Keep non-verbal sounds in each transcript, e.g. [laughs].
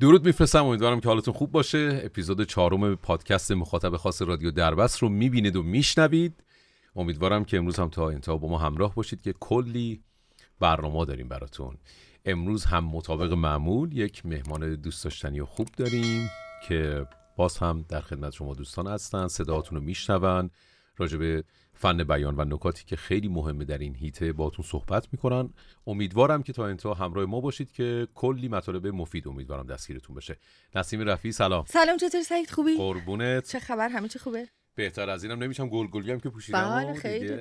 درود میفرستم امیدوارم که حالتون خوب باشه اپیزود چهارم پادکست مخاطب خاص رادیو دربس رو میبینید و میشنوید امیدوارم که امروز هم تا انتها با ما همراه باشید که کلی برنامه داریم براتون امروز هم مطابق معمول یک مهمان دوست داشتنی و خوب داریم که باز هم در خدمت شما دوستان هستن صداتون رو میشنون راجبه فن بیان و نکاتی که خیلی مهمه در این هیته باتون صحبت میکنن امیدوارم که تا انتها همراه ما باشید که کلی مطالب مفید امیدوارم دستگیرتون بشه نسیم رفی سلام سلام چطور سعید خوبی قربونت چه خبر همه چی خوبه بهتر از اینم نمیشم گلگلی هم که پوشیدم بله، خیلی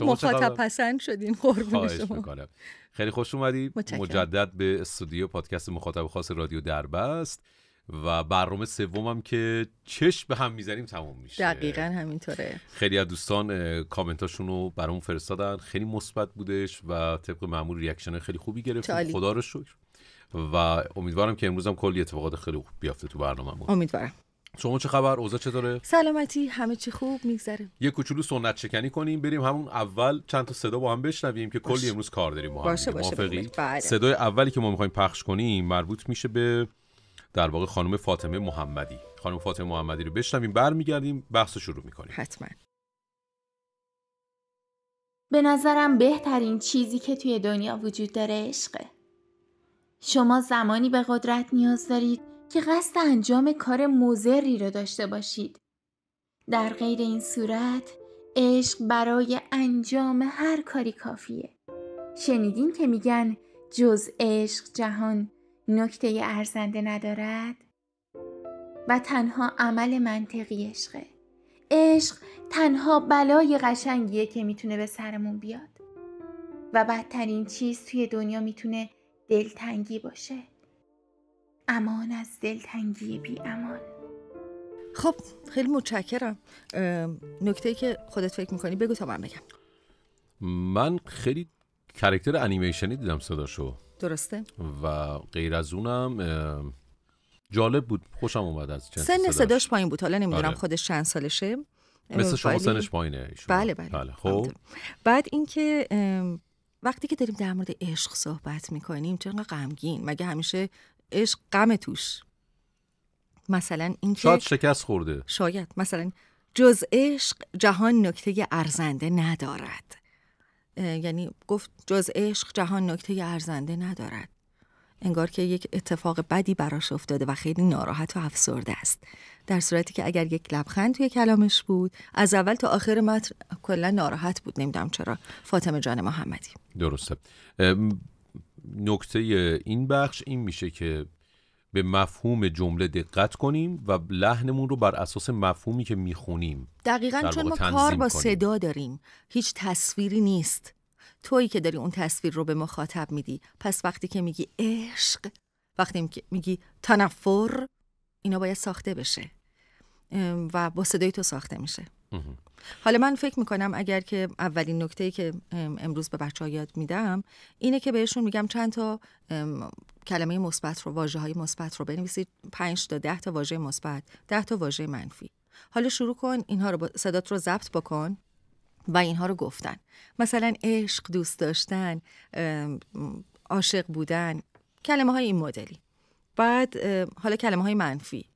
مخاطب پسند شدین قربون شما خیلی خوش اومدید مجدد به استودیو پادکست مخاطب خاص رادیو دربست و برنامه سومم که چش به هم میزنیم تموم میشه دقیقا همینطوره خیلی از دوستان کامنتاشون رو برامون فرستادن خیلی مثبت بودش و طبق معمول ریاکشن خیلی خوبی گرفت خدا رو شکر و امیدوارم که امروز هم کلی اتفاقات خیلی خوب بیافته تو برنامه ما. امیدوارم شما چه خبر اوضاع چطوره سلامتی همه چی خوب میگذره یه کوچولو سنت شکنی کنیم بریم همون اول چند تا صدا با هم بشنویم که کلی امروز کار داریم با هم باشه باشه, باشه بله. صدای اولی که ما میخوایم پخش کنیم مربوط میشه به در واقع خانم فاطمه محمدی خانم فاطمه محمدی رو بشنویم برمیگردیم بحث رو شروع میکنیم حتما به نظرم بهترین چیزی که توی دنیا وجود داره عشقه شما زمانی به قدرت نیاز دارید که قصد انجام کار مزری رو داشته باشید در غیر این صورت عشق برای انجام هر کاری کافیه شنیدین که میگن جز عشق جهان نکته ارزنده ندارد و تنها عمل منطقی عشقه عشق تنها بلای قشنگیه که میتونه به سرمون بیاد و بدترین چیز توی دنیا میتونه دلتنگی باشه امان از دلتنگی بی امان خب خیلی متشکرم نکته که خودت فکر میکنی بگو تا من بگم من خیلی کرکتر انیمیشنی دیدم صداشو درسته و غیر از اونم جالب بود خوشم اومد از سن صداش, پایین بود حالا آره. نمیدونم خودش چند سالشه مثل شما بلی... سنش پایینه بله بله, بله. خب بعد اینکه وقتی که داریم در مورد عشق صحبت میکنیم چرا غمگین مگه همیشه عشق غم توش مثلا این شاید شکست خورده شاید مثلا جز عشق جهان نکته ارزنده ندارد یعنی گفت جز عشق جهان نکته ارزنده ندارد انگار که یک اتفاق بدی براش افتاده و خیلی ناراحت و افسرده است در صورتی که اگر یک لبخند توی کلامش بود از اول تا آخر متن کلا ناراحت بود نمیدونم چرا فاطمه جان محمدی درسته نکته این بخش این میشه که به مفهوم جمله دقت کنیم و لحنمون رو بر اساس مفهومی که میخونیم دقیقا چون ما کار با صدا داریم هیچ تصویری نیست تویی که داری اون تصویر رو به مخاطب میدی پس وقتی که میگی عشق وقتی میگی تنفر اینا باید ساخته بشه و با صدای تو ساخته میشه حالا من فکر میکنم اگر که اولین نکته که امروز به بچه ها یاد میدم اینه که بهشون میگم چند تا کلمه مثبت رو واژه های مثبت رو بنویسید 5 تا ده تا واژه مثبت ده تا واژه منفی حالا شروع کن اینها رو صدات رو ضبط بکن و اینها رو گفتن مثلا عشق دوست داشتن عاشق بودن کلمه های این مدلی بعد حالا کلمه های منفی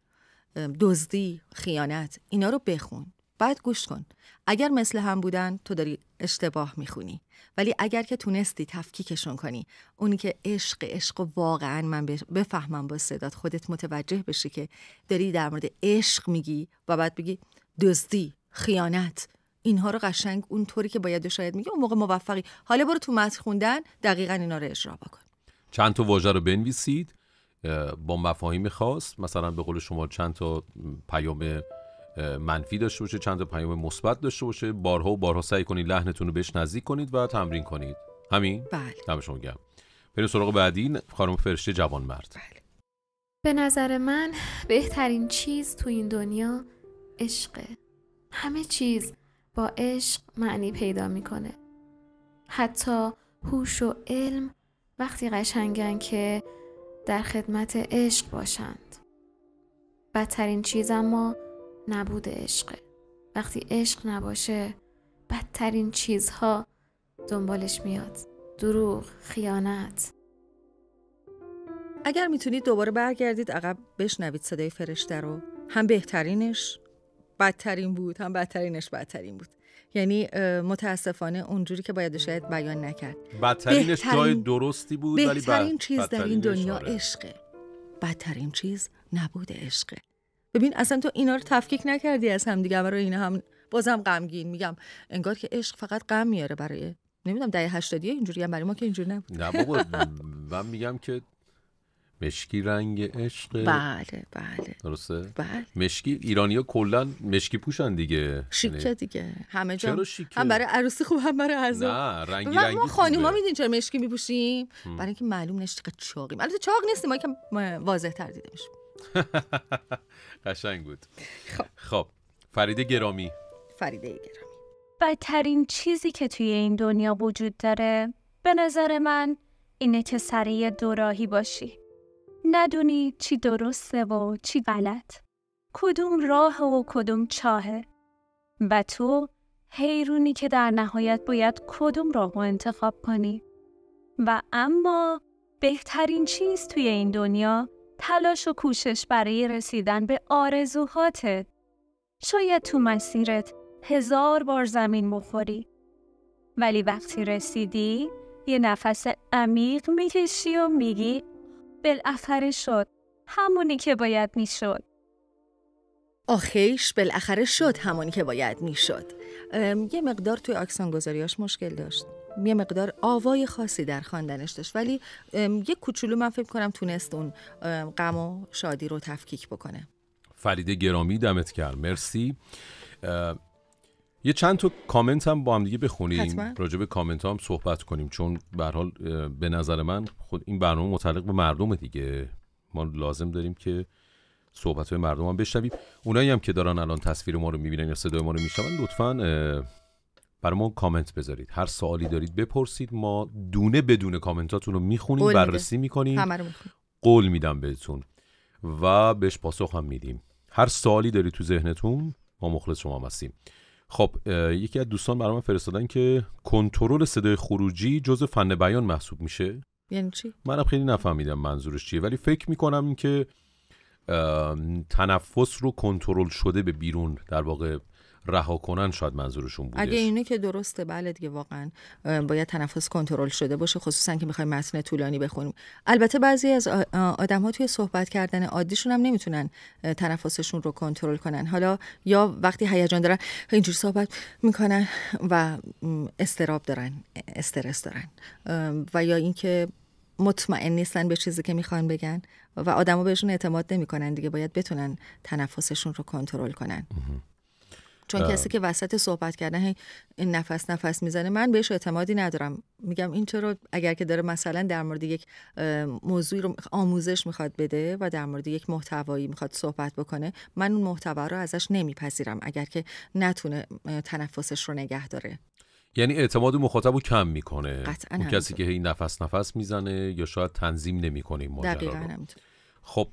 دزدی خیانت اینا رو بخون بعد گوش کن اگر مثل هم بودن تو داری اشتباه میخونی ولی اگر که تونستی تفکیکشون کنی اونی که عشق عشق و واقعا من بفهمم با صدات خودت متوجه بشی که داری در مورد عشق میگی و بعد بگی دزدی خیانت اینها رو قشنگ اون طوری که باید شاید میگی اون موقع موفقی حالا برو تو متن خوندن دقیقا اینا رو اجرا بکن چند تا واژه رو بنویسید با مفاهیم خاص مثلا به قول شما چند تا پیام منفی داشته باشه چند تا پیام مثبت داشته باشه بارها و بارها سعی کنید لحنتون رو بهش نزدیک کنید و تمرین کنید همین بله شما گم بریم سراغ بعدی خانم فرشته جوان مرد بله. به نظر من بهترین چیز تو این دنیا عشقه همه چیز با عشق معنی پیدا میکنه حتی هوش و علم وقتی قشنگن که در خدمت عشق باشند بدترین چیز اما نبود عشق وقتی عشق نباشه بدترین چیزها دنبالش میاد دروغ خیانت اگر میتونید دوباره برگردید عقب بشنوید صدای فرشته رو هم بهترینش بدترین بود هم بدترینش بدترین بود یعنی متاسفانه اونجوری که باید شاید بیان نکرد بدترینش جای درستی بود بهترین ولی چیز در این دنیا آره. عشقه بدترین چیز نبود عشقه ببین اصلا تو اینا رو تفکیک نکردی از هم دیگه برای اینا هم بازم غمگین میگم انگار که عشق فقط غم میاره برای نمیدونم دهه 80 اینجوری هم برای ما که اینجوری نبود نه بابا من میگم که مشکی رنگ عشق بله بله درسته بله مشکی ها کلا مشکی پوشن دیگه شیکه یعنی- دیگه همه جا هم برای عروسی خوب هم برای عزا نه رنگی رنگی ما خانوما میدین چرا مشکی میپوشیم برای اینکه معلوم نشه چاقیم البته چاق نیستیم ما که واضح تر [laughs] قشنگ بود خب فریده گرامی فریده گرامی بدترین چیزی که توی این دنیا وجود داره به نظر من اینه که سریع دوراهی باشی ندونی چی درسته و چی غلط کدوم راه و کدوم چاهه و تو حیرونی که در نهایت باید کدوم راه انتخاب کنی و اما بهترین چیز توی این دنیا تلاش و کوشش برای رسیدن به آرزوهاتت. شاید تو مسیرت هزار بار زمین بخوری. ولی وقتی رسیدی یه نفس عمیق میکشی و میگی بالاخره شد. همونی که باید میشد. آخیش بالاخره شد همونی که باید میشد. یه مقدار توی آکسان گذاریاش مشکل داشت. یه مقدار آوای خاصی در خواندنش داشت ولی یه کوچولو من فکر کنم تونست اون غم و شادی رو تفکیک بکنه فریده گرامی دمت کرد مرسی یه چند تا کامنت هم با هم دیگه بخونیم راجع به کامنت ها هم صحبت کنیم چون به حال به نظر من خود این برنامه متعلق به مردم دیگه ما لازم داریم که صحبت های مردم هم بشنویم اونایی هم که دارن الان تصویر ما رو میبینن یا صدای ما رو میشنون لطفا برای ما کامنت بذارید هر سوالی دارید بپرسید ما دونه بدون کامنتاتون رو میخونیم بررسی میکنیم قول میدم بهتون و بهش پاسخ هم میدیم هر سوالی دارید تو ذهنتون ما مخلص شما هستیم خب یکی از دوستان برای من فرستادن که کنترل صدای خروجی جز فن بیان محسوب میشه یعنی چی منم خیلی نفهمیدم منظورش چیه ولی فکر میکنم که تنفس رو کنترل شده به بیرون در واقع رها کنن شاید منظورشون بوده اگه اینه که درسته بله دیگه واقعا باید تنفس کنترل شده باشه خصوصا که میخوایم متن طولانی بخونیم البته بعضی از آدم ها توی صحبت کردن عادیشون هم نمیتونن تنفسشون رو کنترل کنن حالا یا وقتی هیجان دارن اینجور صحبت میکنن و استراب دارن استرس دارن و یا اینکه مطمئن نیستن به چیزی که میخوان بگن و آدما بهشون اعتماد نمیکنن دیگه باید بتونن تنفسشون رو کنترل کنن چون کسی بله. که وسط صحبت کردن این نفس نفس میزنه من بهش اعتمادی ندارم میگم این چرا اگر که داره مثلا در مورد یک موضوعی رو آموزش میخواد بده و در مورد یک محتوایی میخواد صحبت بکنه من اون محتوا رو ازش نمیپذیرم اگر که نتونه تنفسش رو نگه داره یعنی اعتماد مخاطب رو کم میکنه اون کسی که این نفس نفس میزنه یا شاید تنظیم نمیکنه این رو خب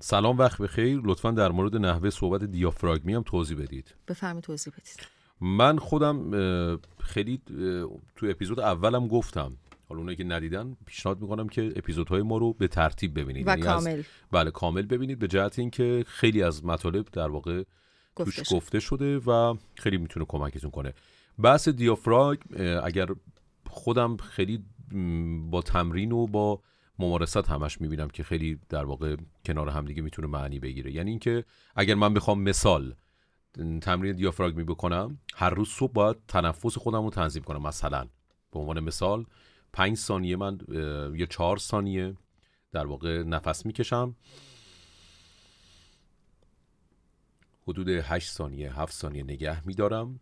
سلام وقت بخیر لطفا در مورد نحوه صحبت دیافراگمی هم توضیح بدید بفرمایید توضیح بدید من خودم خیلی تو اپیزود اولم گفتم حالا اونایی که ندیدن پیشنهاد میکنم که اپیزودهای ما رو به ترتیب ببینید و یعنی کامل بله کامل ببینید به جهت اینکه خیلی از مطالب در واقع گفته توش گفته شده و خیلی میتونه کمکتون کنه بحث دیافراگ اگر خودم خیلی با تمرین و با ممارست همش میبینم که خیلی در واقع کنار همدیگه میتونه معنی بگیره یعنی اینکه اگر من بخوام مثال تمرین دیافراگمی بکنم هر روز صبح باید تنفس خودم رو تنظیم کنم مثلا به عنوان مثال پنج ثانیه من یا چهار ثانیه در واقع نفس میکشم حدود 8 ثانیه 7 ثانیه نگه میدارم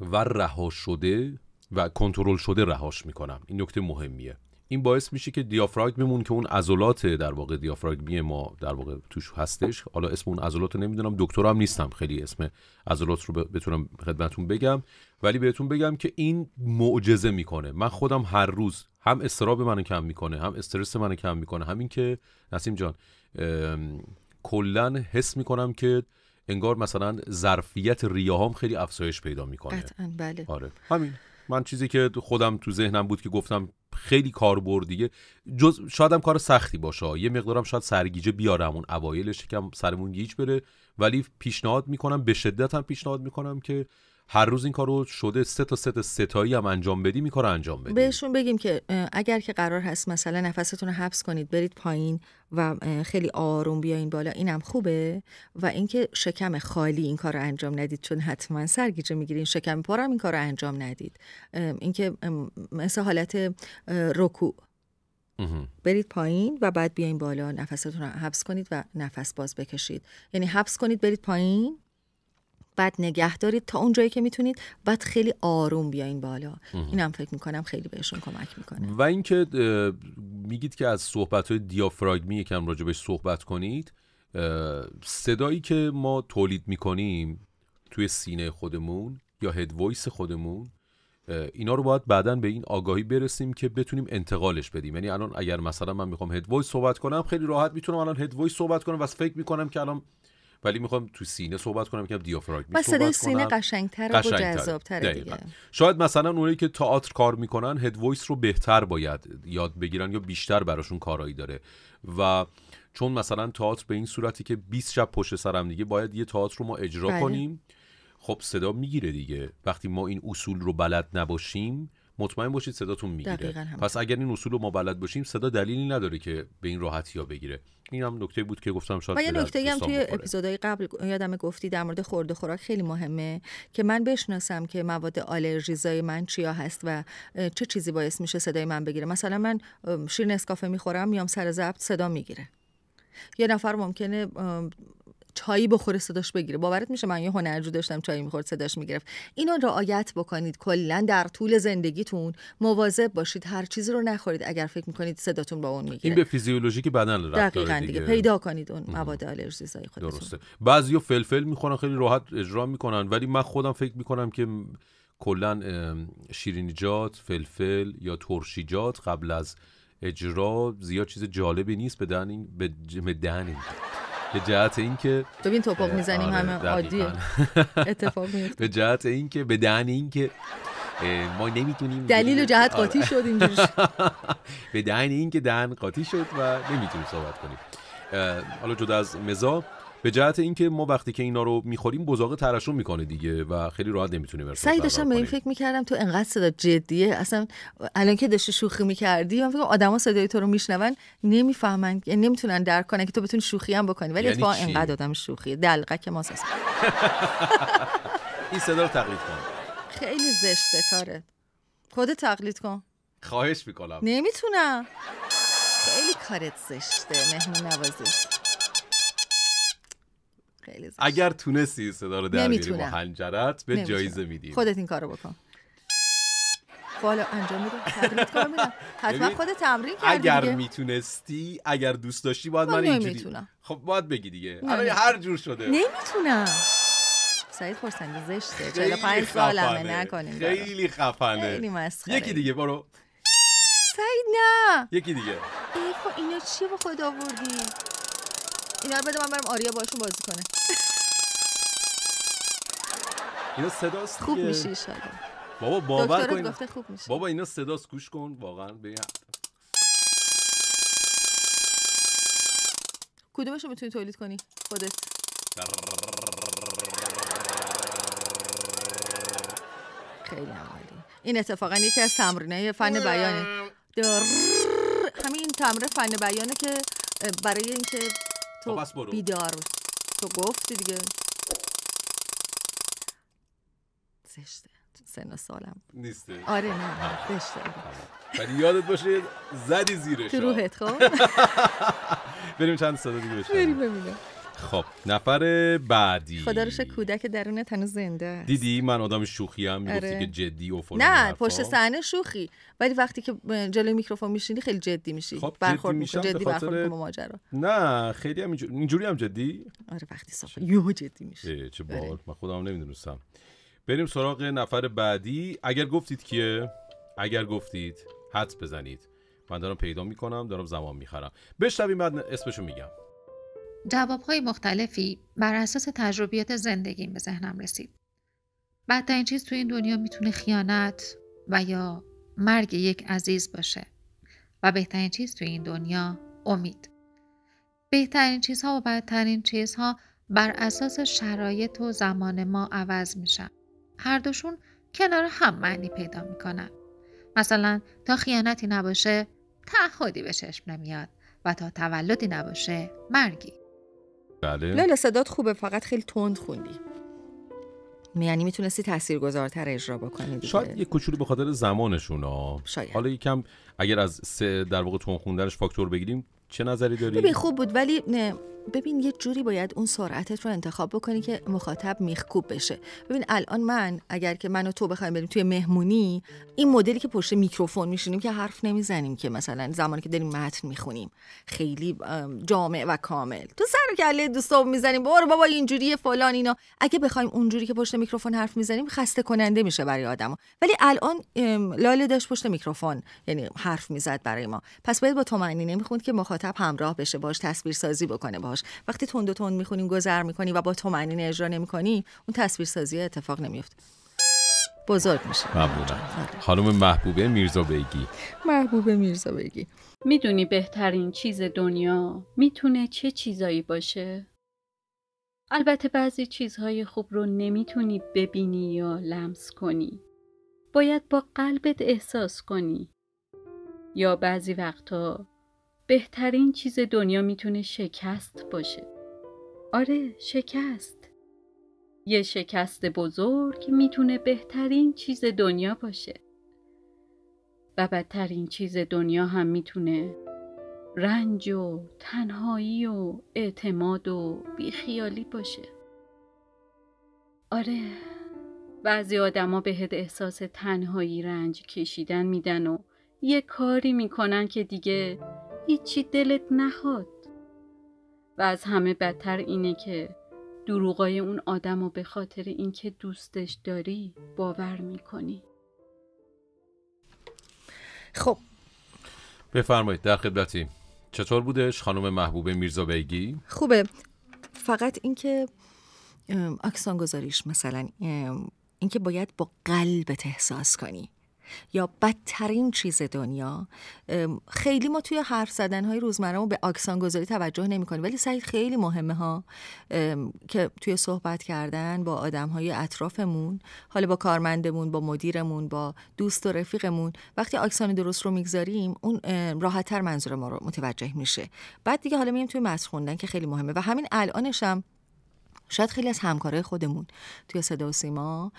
و رها شده و کنترل شده رهاش میکنم این نکته مهمیه این باعث میشه که دیافراگممون که اون عضلات در واقع دیافراگمی ما در واقع توش هستش حالا اسم اون عضلات رو نمیدونم دکترم نیستم خیلی اسم عضلات رو بتونم خدمتتون بگم ولی بهتون بگم که این معجزه میکنه من خودم هر روز هم استراب منو کم میکنه هم استرس منو کم میکنه همین که نسیم جان کلا حس میکنم که انگار مثلا ظرفیت ریاهام خیلی افزایش پیدا میکنه بله. آره همین من چیزی که خودم تو ذهنم بود که گفتم خیلی دیگه جز شاید هم کار سختی باشه یه مقدارم شاید سرگیجه بیارم اون اوایلش کم سرمون گیج بره ولی پیشنهاد میکنم به شدت هم پیشنهاد میکنم که هر روز این کارو شده سه تا ست ستایی هم انجام بدی میکنه انجام بدی بهشون بگیم که اگر که قرار هست مثلا نفستون رو حبس کنید برید پایین و خیلی آروم بیاین بالا اینم خوبه و اینکه شکم خالی این کار رو انجام ندید چون حتما سرگیجه میگیرین شکم هم این کار رو انجام ندید اینکه مثل حالت رکوع برید پایین و بعد بیاین بالا نفستون رو حبس کنید و نفس باز بکشید یعنی حبس کنید برید پایین بعد نگه دارید تا جایی که میتونید بعد خیلی آروم بیاین بالا اینم فکر میکنم خیلی بهشون کمک میکنه و اینکه میگید که از صحبت های دیافراگمی یکم راجبش صحبت کنید صدایی که ما تولید میکنیم توی سینه خودمون یا هد وایس خودمون اینا رو باید بعدا به این آگاهی برسیم که بتونیم انتقالش بدیم یعنی الان اگر مثلا من میخوام هد وایس صحبت کنم خیلی راحت میتونم الان هد وایس صحبت کنم و فکر میکنم که الان ولی میخوام تو سینه صحبت کنم یکم دیافراگم صحبت سینه قشنگتر و جذابتر دیگه شاید مثلا اونایی که تئاتر کار میکنن هد وایس رو بهتر باید یاد بگیرن یا بیشتر براشون کارایی داره و چون مثلا تئاتر به این صورتی که 20 شب پشت سر هم دیگه باید یه تئاتر رو ما اجرا بله. کنیم خب صدا میگیره دیگه وقتی ما این اصول رو بلد نباشیم مطمئن باشید صداتون میگیره پس اگر این اصول رو ما بلد باشیم صدا دلیلی نداره که به این راحتی ها بگیره این هم نکته بود که گفتم شاید یه نکته هم توی اپیزودهای قبل یادم گفتی در مورد خورد و خوراک خیلی مهمه که من بشناسم که مواد آلرژیزای من چیا هست و چه چیزی باعث میشه صدای من بگیره مثلا من شیر نسکافه میخورم میام سر ضبط صدا میگیره یه نفر ممکنه چای بخوره صداش بگیره باورت میشه من یه هنرجو داشتم چایی میخورد صداش میگرفت اینو رعایت بکنید کلا در طول زندگیتون مواظب باشید هر چیزی رو نخورید اگر فکر میکنید صداتون با اون میگیره این به فیزیولوژیک بدن ربط دقیقاً دیگه. پیدا کنید اون مواد آلرژیزای خودتون درسته بعضیا فلفل میخورن خیلی راحت اجرا میکنن ولی من خودم فکر میکنم که کلا شیرینیجات فلفل یا ترشیجات قبل از اجرا زیاد چیز جالبی نیست به دهن به دهن به جهت اینکه ببین توپق میزنیم آره، همه عادی [laughs] اتفاق میفته به جهت اینکه به دهن اینکه ما نمیتونیم دلیل و جهت آره. قاطی شد اینجوری [laughs] به دهن اینکه دهن قاطی شد و نمیتونیم صحبت کنیم حالا جدا از مزا به جهت اینکه ما وقتی که اینا رو میخوریم بزاقه ترشون میکنه دیگه و خیلی راحت نمیتونیم ارسال سعی داشتم به این فکر میکردم تو انقدر صدا جدیه اصلا الان که داشتی شوخی میکردی من فکر آدما صدای تو رو میشنون نمیفهمن یعنی نمیتونن درک کنن که تو بتونی شوخی هم بکنی ولی یعنی انقدر آدم شوخی دلقه که ماست [laughs] این صدا رو تقلید کن خیلی زشته کاره خود تقلید کن خواهش میکنم نمیتونم خیلی کارت زشته مهمون خیلی زشت. اگر تونستی صدا رو بیاری با حنجرت به نمیتونم. جایزه میدی خودت این کارو بکن بالا انجام میدم کار حتما خود تمرین کردی اگر دیگه. میتونستی اگر دوست داشتی باید من اینجوری نمیتونم خب باید بگی دیگه الان هر جور شده نمیتونم سعید خورسندی زشته 45 سالمه نکنیم خیلی خفنه خیلی مسخره یکی دیگه برو سعید نه یکی دیگه ای خب، اینا چی به خود آوردی اینا رو بده من برم آریا باشون بازی کنه اینا صداست خوب میشه ان بابا باور کن گفته خوب میشه بابا اینا صداست گوش کن واقعا به کدومش رو میتونی تولید کنی خودت خیلی عالی این اتفاقا یکی از تمرینه فن بیانه همین تمره فن بیانه که برای اینکه تو بس خب، برو. بیدار تو گفتی دیگه زشته سن و سالم نیسته آره نه زشته ولی یادت باشه زدی زیرش تو روحت خب [laughs] بریم چند صدا دیگه بشه بریم ببینم خب نفر بعدی خدا روش کودک درون تنو زنده است. دیدی من آدم شوخی هم میگفتی آره. که جدی و نه پشت صحنه شوخی ولی وقتی که جلوی میکروفون میشینی خیلی جدی میشی خب برخورد جدی برخورد با ماجرا نه خیلی هم اینجوری, هم جدی آره وقتی صاف یهو جدی میشه چه آره. من خودم نمیدونستم بریم سراغ نفر بعدی اگر گفتید که اگر گفتید حد بزنید من دارم پیدا میکنم دارم زمان میخرم بشنویم بعد اسمشو میگم جوابهای مختلفی بر اساس تجربیات زندگیم به ذهنم رسید. بدترین چیز تو این دنیا میتونه خیانت و یا مرگ یک عزیز باشه و بهترین چیز تو این دنیا امید. بهترین چیزها و بدترین چیزها بر اساس شرایط و زمان ما عوض میشن. هر دوشون کنار هم معنی پیدا میکنن. مثلا تا خیانتی نباشه تعهدی به چشم نمیاد و تا تولدی نباشه مرگی. بله لالا صدات خوبه فقط خیلی تند خوندی یعنی میتونستی تاثیرگذارتر اجرا بکنی دیگه. شاید یه کوچولو به خاطر زمانشون شاید. حالا یکم اگر از سه در واقع تون خوندنش فاکتور بگیریم چه نظری داری؟ ببین خوب بود ولی نه ببین یه جوری باید اون سرعتت رو انتخاب بکنی که مخاطب میخکوب بشه ببین الان من اگر که من و تو بخوایم بریم توی مهمونی این مدلی که پشت میکروفون میشینیم که حرف نمیزنیم که مثلا زمانی که داریم متن میخونیم خیلی جامع و کامل تو سر کله دوستا میزنیم برو بابا اینجوری فلان اینا اگه بخوایم اونجوری که پشت میکروفون حرف میزنیم خسته کننده میشه برای آدما ولی الان لاله داشت پشت میکروفون یعنی حرف میزد برای ما پس باید با تو معنی نمیخوند که مخاطب همراه بشه باش تصویر سازی بکنه وقتی تند و تند میخونیم گذر میکنی و با معنی اجرا نمیکنی اون تصویر سازی اتفاق نمیفته بزرگ میشه ممنونم آره. خانم محبوبه میرزا بیگی محبوبه میرزا بیگی میدونی بهترین چیز دنیا میتونه چه چیزایی باشه البته بعضی چیزهای خوب رو نمیتونی ببینی یا لمس کنی باید با قلبت احساس کنی یا بعضی وقتها بهترین چیز دنیا میتونه شکست باشه آره شکست یه شکست بزرگ میتونه بهترین چیز دنیا باشه و بدترین چیز دنیا هم میتونه رنج و تنهایی و اعتماد و بیخیالی باشه آره بعضی آدما بهت احساس تنهایی رنج کشیدن میدن و یه کاری میکنن که دیگه هیچی دلت نهاد و از همه بدتر اینه که دروغای اون آدم رو به خاطر اینکه دوستش داری باور میکنی خب بفرمایید در خدمتی چطور بودش خانم محبوب میرزا بیگی؟ خوبه فقط اینکه اکسان گذاریش مثلا اینکه باید با قلبت احساس کنی یا بدترین چیز دنیا خیلی ما توی حرف زدن های مو به آکسان گذاری توجه نمی کنیم ولی سعی خیلی مهمه ها که توی صحبت کردن با آدم های اطرافمون حالا با کارمندمون با مدیرمون با دوست و رفیقمون وقتی آکسان درست رو میگذاریم اون راحتتر منظور ما رو متوجه میشه بعد دیگه حالا میگم توی مسخوندن که خیلی مهمه و همین الانش هم شاید خیلی از همکارای خودمون توی صدا و سیما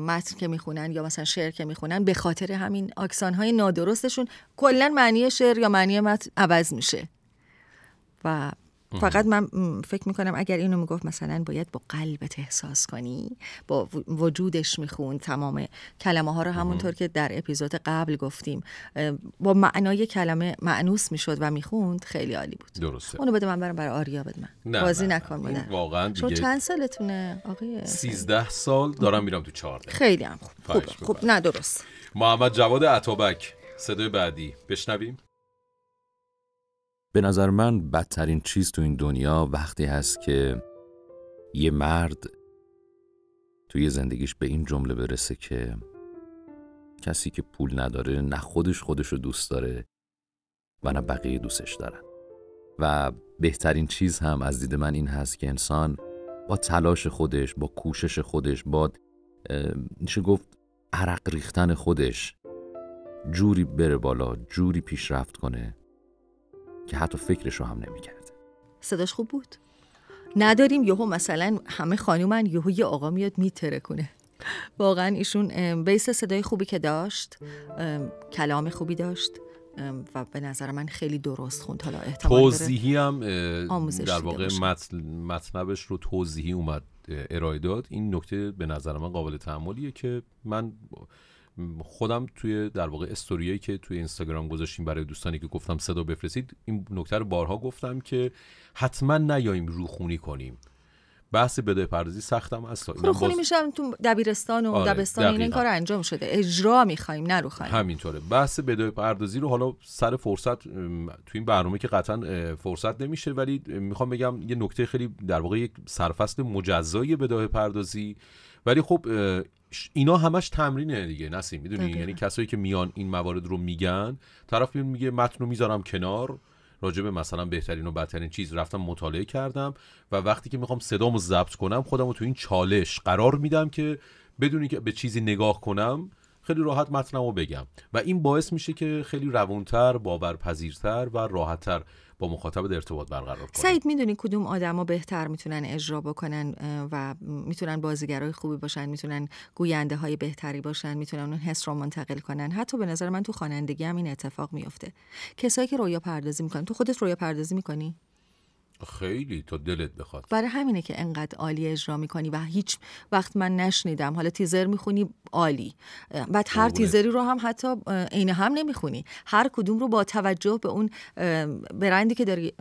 متن که میخونن یا مثلا شعر که میخونن به خاطر همین آکسان های نادرستشون کلا معنی شعر یا معنی متن عوض میشه و فقط من فکر میکنم اگر اینو میگفت مثلا باید با قلبت احساس کنی با وجودش میخون تمام کلمه ها رو همونطور که در اپیزود قبل گفتیم با معنای کلمه معنوس میشد و میخوند خیلی عالی بود درسته اونو بده من برم برای آریا بده من نه بازی نه نکن بودن واقعا دیگه چند سالتونه آقای 13 سال دارم میرم تو چهارده. خیلی هم خوب خوب, خوب. نه درست محمد جواد عطابک صدای بعدی بشنویم به نظر من بدترین چیز تو این دنیا وقتی هست که یه مرد توی زندگیش به این جمله برسه که کسی که پول نداره نه خودش خودش رو دوست داره و نه بقیه دوستش دارن و بهترین چیز هم از دید من این هست که انسان با تلاش خودش با کوشش خودش با میشه گفت عرق ریختن خودش جوری بره بالا جوری پیشرفت کنه که حتی فکرش رو هم نمیکرد صداش خوب بود نداریم یهو مثلا همه خانومن یهو یه آقا میاد کنه واقعا ایشون بیس صدای خوبی که داشت کلام خوبی داشت و به نظر من خیلی درست خوند حالا توضیحی هم در واقع مطلبش رو توضیحی اومد ارائه داد این نکته به نظر من قابل تحملیه که من خودم توی در واقع استوریایی که توی اینستاگرام گذاشتیم برای دوستانی که گفتم صدا بفرستید این نکته رو بارها گفتم که حتما نیاییم روخونی کنیم بحث بده پردازی سختم اصلا خب، رو خونی باز... میشم تو دبیرستان و آره، دبستان این کار انجام شده اجرا میخوایم نه رو همینطوره بحث بده پردازی رو حالا سر فرصت تو این برنامه که قطعا فرصت نمیشه ولی میخوام بگم یه نکته خیلی در واقع یک سرفصل مجزای بده پردازی ولی خب اینا همش تمرینه دیگه نسیم میدونی یعنی کسایی که میان این موارد رو میگن طرف میگه متن رو میذارم کنار راجع به مثلا بهترین و بدترین چیز رفتم مطالعه کردم و وقتی که میخوام صدامو ضبط کنم خودم رو تو این چالش قرار میدم که بدونی که به چیزی نگاه کنم خیلی راحت متنم بگم و این باعث میشه که خیلی روانتر باورپذیرتر و راحتتر با مخاطب ارتباط برقرار کنن سعید میدونی کدوم آدما بهتر میتونن اجرا بکنن و میتونن بازیگرای خوبی باشن میتونن گوینده های بهتری باشن میتونن اون حس رو منتقل کنن حتی به نظر من تو خوانندگی هم این اتفاق میفته کسایی که رویا پردازی میکنن تو خودت رویا پردازی میکنی خیلی تا دلت بخواد برای همینه که انقدر عالی اجرا میکنی و هیچ وقت من نشنیدم حالا تیزر میخونی عالی بعد هر تیزری رو هم حتی عین هم نمیخونی هر کدوم رو با توجه به اون برندی که داری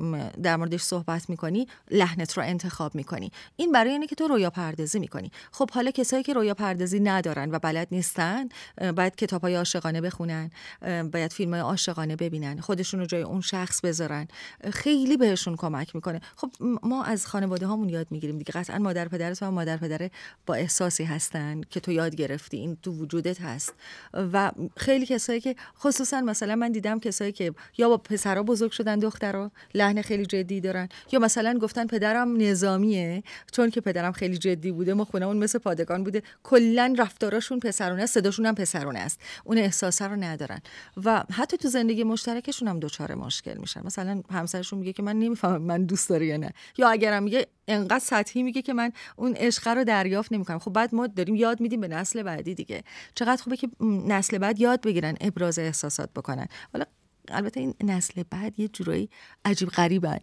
در موردش صحبت میکنی لحنت رو انتخاب میکنی این برای اینه که تو رویا پردازی میکنی خب حالا کسایی که رویا پردازی ندارن و بلد نیستن باید کتاب های عاشقانه بخونن باید فیلم های عاشقانه ببینن خودشون رو جای اون شخص بذارن خیلی بهشون کمک میکنی میکنه خب ما از خانواده هامون یاد میگیریم دیگه قطعا مادر پدرت و مادر پدر با احساسی هستن که تو یاد گرفتی این تو وجودت هست و خیلی کسایی که خصوصا مثلا من دیدم کسایی که یا با پسرا بزرگ شدن دخترا لحن خیلی جدی دارن یا مثلا گفتن پدرم نظامیه چون که پدرم خیلی جدی بوده ما خونه اون مثل پادگان بوده کلا رفتاراشون پسرونه است صداشون هم پسرونه است اون احساسا رو ندارن و حتی تو زندگی مشترکشون هم دچار مشکل میشن مثلا همسرشون میگه که من نمیفهمم من دو دوست یا نه یا اگرم میگه انقدر سطحی میگه که من اون عشق رو دریافت نمیکنم خب بعد ما داریم یاد میدیم به نسل بعدی دیگه چقدر خوبه که نسل بعد یاد بگیرن ابراز احساسات بکنن حالا البته این نسل بعد یه جورایی عجیب غریبن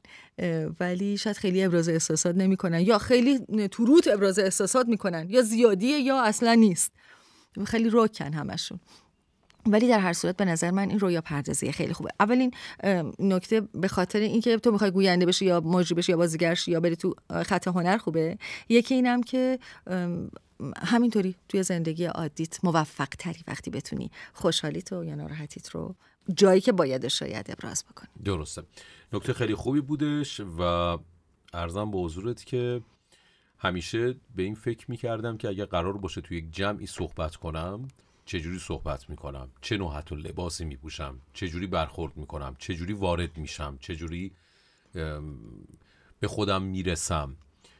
ولی شاید خیلی ابراز احساسات نمیکنن یا خیلی تروت ابراز احساسات میکنن یا زیادیه یا اصلا نیست خیلی روکن همشون ولی در هر صورت به نظر من این رویا پردازی خیلی خوبه اولین نکته به خاطر اینکه تو میخوای گوینده بشی یا مجری بشی یا بازیگر یا بری تو خط هنر خوبه یکی اینم که همینطوری توی زندگی عادیت موفق تری وقتی بتونی خوشحالی تو یا ناراحتیت رو جایی که باید شاید ابراز بکنی درسته نکته خیلی خوبی بودش و ارزم به حضورت که همیشه به این فکر میکردم که اگر قرار باشه توی یک جمعی صحبت کنم چجوری صحبت میکنم چه نوع حتی لباسی میپوشم چجوری برخورد میکنم چجوری وارد میشم چجوری به خودم میرسم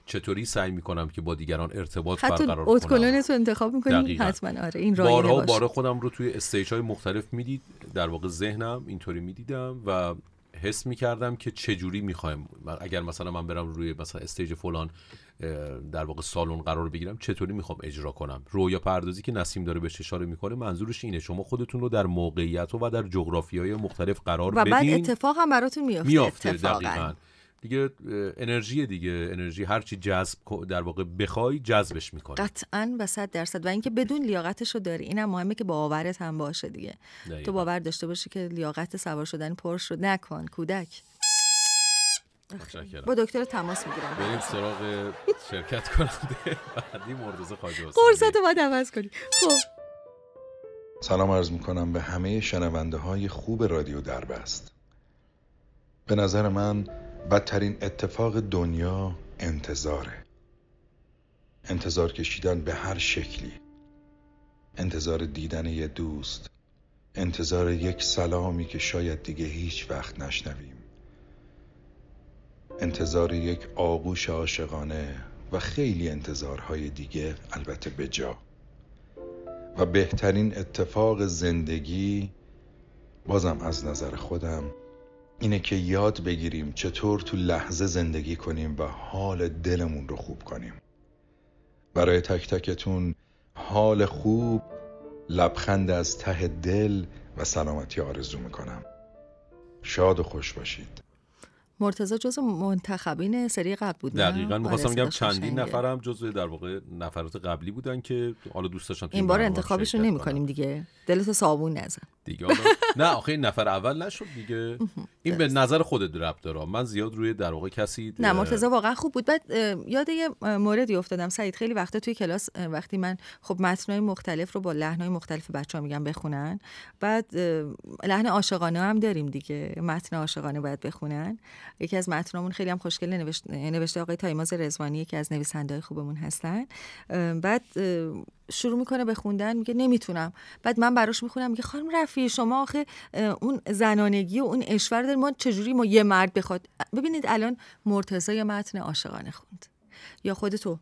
چطوری سعی میکنم که با دیگران ارتباط برقرار کنم انتخاب میکنی آره این بارها بارها خودم رو توی استیج های مختلف میدید در واقع ذهنم اینطوری میدیدم و حس کردم که چجوری میخوایم اگر مثلا من برم روی مثلا استیج فلان در واقع سالن قرار بگیرم چطوری میخوام اجرا کنم رویا پردازی که نسیم داره بهش اشاره میکنه منظورش اینه شما خودتون رو در موقعیت و در جغرافی های مختلف قرار بدین و بعد اتفاق هم براتون میافته, میافته دیگه انرژی دیگه انرژی هر چی جذب در واقع بخوای جذبش میکنه قطعا و صد درصد و اینکه بدون لیاقتش رو داری اینم مهمه که باورت هم باشه دیگه تو باور داشته باشی که لیاقت سوار شدن پرش رو نکن کودک با دکتر تماس میگیرم بریم سراغ شرکت کننده بعدی مرتضی خواجه قرصت باید عوض کنی خب سلام عرض میکنم به همه شنونده های خوب رادیو دربست به نظر من بدترین اتفاق دنیا انتظاره انتظار کشیدن به هر شکلی انتظار دیدن یه دوست انتظار یک سلامی که شاید دیگه هیچ وقت نشنویم انتظار یک آغوش عاشقانه و خیلی انتظارهای دیگه البته به جا و بهترین اتفاق زندگی بازم از نظر خودم اینه که یاد بگیریم چطور تو لحظه زندگی کنیم و حال دلمون رو خوب کنیم برای تک تکتون حال خوب لبخند از ته دل و سلامتی آرزو میکنم شاد و خوش باشید مرتضی جزو منتخبین سری قبل بود دقیقا میخواستم بگم چندین نفرم جزو در واقع نفرات قبلی بودن که حالا دوست داشتن این بار انتخابشون رو کنیم دیگه دلت صابون نزن دیگه نه آخه این نفر اول نشد دیگه این به نظر خود ربط داره من زیاد روی در واقع کسی نه مرتضی واقعا خوب بود بعد یاد یه موردی افتادم سعید خیلی وقتا توی کلاس وقتی من خب متنای مختلف رو با لحنای مختلف بچه ها میگم بخونن بعد لحن عاشقانه هم داریم دیگه متن عاشقانه باید بخونن یکی از متنامون خیلی هم خوشگل نوشت... نوشته آقای تایماز رزوانی یکی از نویسنده‌های خوبمون هستن بعد شروع میکنه به خوندن میگه نمیتونم بعد من براش میخونم میگه خانم رفت حرفی شما آخه اون زنانگی و اون اشور داره ما چجوری ما یه مرد بخواد ببینید الان یا متن عاشقانه خوند یا خود تو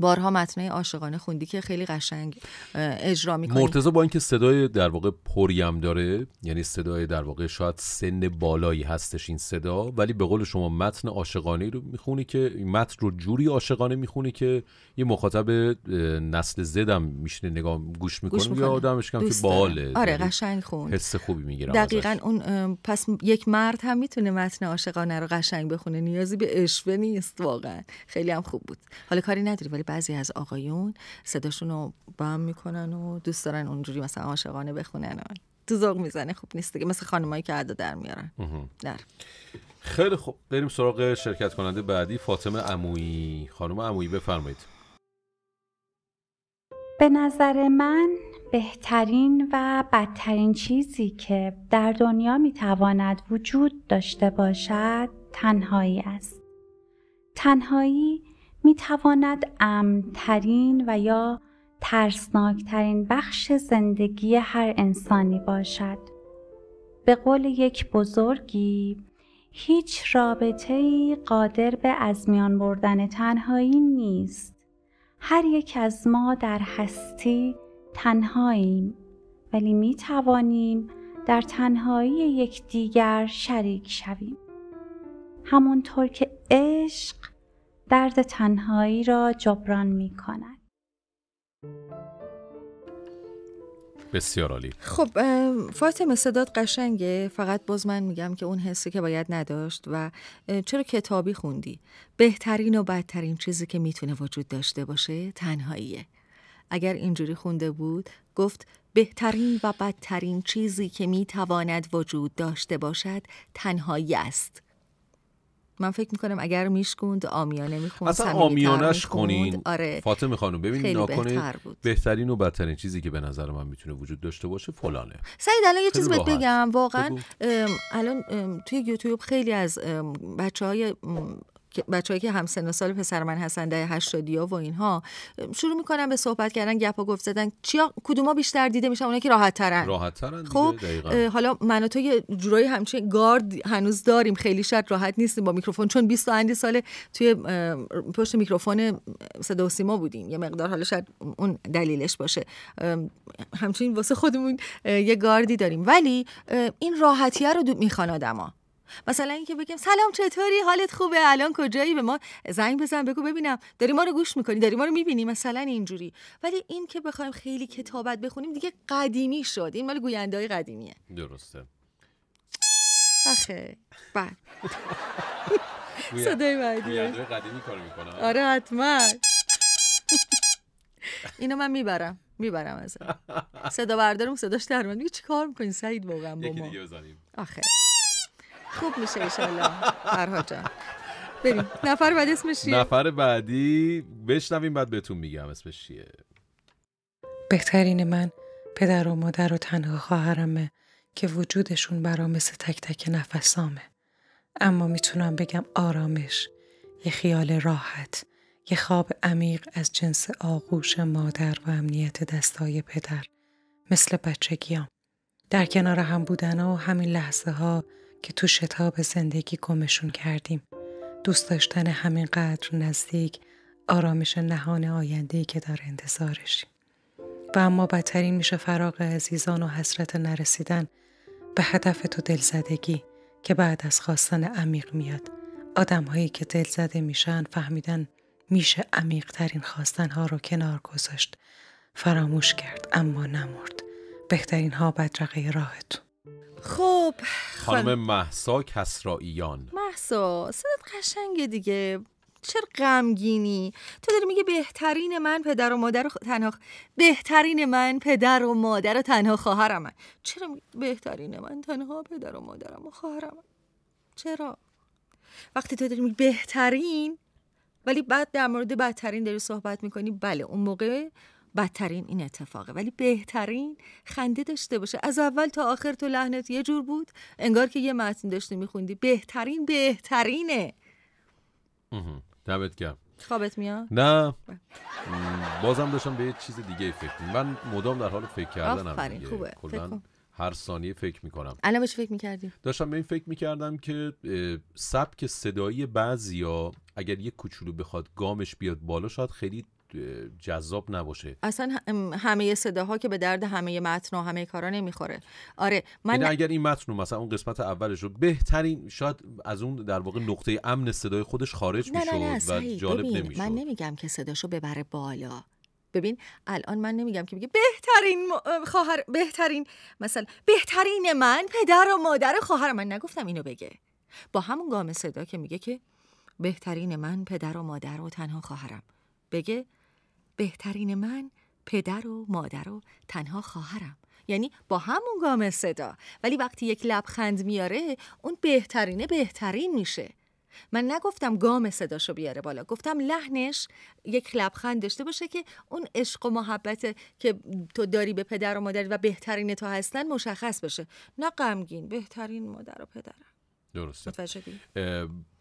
بارها متنه عاشقانه خوندی که خیلی قشنگ اجرا میکنی مرتضی با اینکه صدای در واقع پریم داره یعنی صدای در واقع شاید سن بالایی هستش این صدا ولی به قول شما متن عاشقانه رو میخونی که متن رو جوری عاشقانه میخونی که یه مخاطب نسل زدم میشینه نگاه گوش میکنه یا آدمش کم که باله یعنی آره قشنگ خوند حس خوبی میگیرم دقیقا اون پس یک مرد هم میتونه متن عاشقانه رو قشنگ بخونه نیازی به اشوه نیست واقعا خیلی هم خوب بود حالا کاری نداری ولی بعضی از آقایون صداشون رو بم میکنن و دوست دارن اونجوری مثلا عاشقانه بخونن تو ذوق میزنه خوب نیست دیگه مثل خانمایی که ادا در میارن در خیلی خوب بریم سراغ شرکت کننده بعدی فاطمه اموی خانم امویی بفرمایید به نظر من بهترین و بدترین چیزی که در دنیا میتواند وجود داشته باشد تنهایی است تنهایی می تواند امنترین و یا ترسناکترین بخش زندگی هر انسانی باشد. به قول یک بزرگی هیچ رابطه ای قادر به از میان بردن تنهایی نیست. هر یک از ما در هستی تنهاییم ولی می توانیم در تنهایی یکدیگر شریک شویم. همونطور که عشق درد تنهایی را جبران می کند. بسیار عالی خب فاطمه صداد قشنگه فقط باز من میگم که اون حسی که باید نداشت و چرا کتابی خوندی بهترین و بدترین چیزی که میتونه وجود داشته باشه تنهاییه اگر اینجوری خونده بود گفت بهترین و بدترین چیزی که میتواند وجود داشته باشد تنهایی است من فکر میکنم اگر میشکوند آمیانه میخوند اصلا آمیانش کنین آره فاطمه خانم ببینید ناکنه بهترین و بدترین چیزی که به نظر من میتونه وجود داشته باشه فلانه سعید الان یه چیز بگم واقعا الان توی یوتیوب خیلی از بچه های بچه‌ای که هم و سال پسر من هستن ده 80 و اینها شروع میکنن به صحبت کردن گپا و گفت زدن چیا کدوما بیشتر دیده میشن اونایی که راحت ترن راحت ترن خب حالا من و تو یه جورایی همچین گارد هنوز داریم خیلی شاید راحت نیستیم با میکروفون چون 20 اندی سال توی پشت میکروفون صدا و بودیم یه مقدار حالا شاید اون دلیلش باشه همچنین واسه خودمون یه گاردی داریم ولی این راحتیه رو میخوان آدما مثلا اینکه بگم سلام چطوری حالت خوبه الان کجایی به ما زنگ بزن بگو ببینم داری ما رو گوش میکنی داری ما رو میبینی مثلا اینجوری ولی این که بخوایم خیلی کتابت بخونیم دیگه قدیمی شد این مال گوینده های قدیمیه درسته آخه بعد بله. [laughs] صدای بعدی قدیمی کار میکنه آره حتما اینو من میبرم میبرم از [laughs] صدا بردارم صداش در میگه چیکار میکنین سعید واقعا با ما آخه خوب میشه ایشالا فرها جان نفر بعد اسمش چیه؟ نفر بعدی بشنویم بعد بهتون میگم اسمش چیه بهترین من پدر و مادر و تنها خواهرمه که وجودشون برام مثل تک تک نفسامه اما میتونم بگم آرامش یه خیال راحت یه خواب عمیق از جنس آغوش مادر و امنیت دستای پدر مثل بچگیام در کنار هم بودن و همین لحظه ها که تو شتاب زندگی گمشون کردیم دوست داشتن همینقدر نزدیک آرامش نهان آیندهی که در انتظارشی و اما بدترین میشه فراغ عزیزان و حسرت نرسیدن به هدف تو دلزدگی که بعد از خواستن عمیق میاد آدم هایی که دل زده میشن فهمیدن میشه عمیق ترین خواستن ها رو کنار گذاشت فراموش کرد اما نمرد بهترین ها بدرقه راهتون خب خانم محسا کسراییان محسا صدت قشنگه دیگه چرا غمگینی تو داری میگه بهترین من پدر و مادر خ... تنها بهترین من پدر و مادر و تنها خواهرم من. چرا بهترین من تنها پدر و مادرم و خواهرم چرا وقتی تو داری میگه بهترین ولی بعد در مورد بدترین داری صحبت میکنی بله اون موقع بدترین این اتفاقه ولی بهترین خنده داشته باشه از اول تا آخر تو لحنت یه جور بود انگار که یه متن داشتی میخوندی بهترین بهترینه دمت گرم خوابت میاد؟ نه بازم داشتم به یه چیز دیگه فکر من مدام در حال فکر کردنم خوبه هر ثانیه فکر میکنم الان فکر میکردی؟ داشتم به این فکر میکردم که سبک صدایی بعضیا اگر یه کوچولو بخواد گامش بیاد بالا شاید خیلی جذاب نباشه اصلا همه صداها که به درد همه متن و همه کارا نمیخوره آره من یعنی اگر این متن مثلا اون قسمت اولش رو بهترین شاید از اون در واقع نقطه امن صدای خودش خارج میشد و جالب نمیشد من نمیگم که صداشو ببره بالا ببین الان من نمیگم که بگه بهترین خواهر بهترین مثلا بهترین من پدر و مادر خواهر من نگفتم اینو بگه با همون گام صدا که میگه که بهترین من پدر و مادر و تنها خواهرم بگه بهترین من پدر و مادر و تنها خواهرم یعنی با همون گام صدا ولی وقتی یک لبخند میاره اون بهترینه بهترین میشه من نگفتم گام صداشو بیاره بالا گفتم لحنش یک لبخند داشته باشه که اون عشق و محبت که تو داری به پدر و مادر و بهترین تو هستن مشخص بشه نه غمگین بهترین مادر و پدرم درسته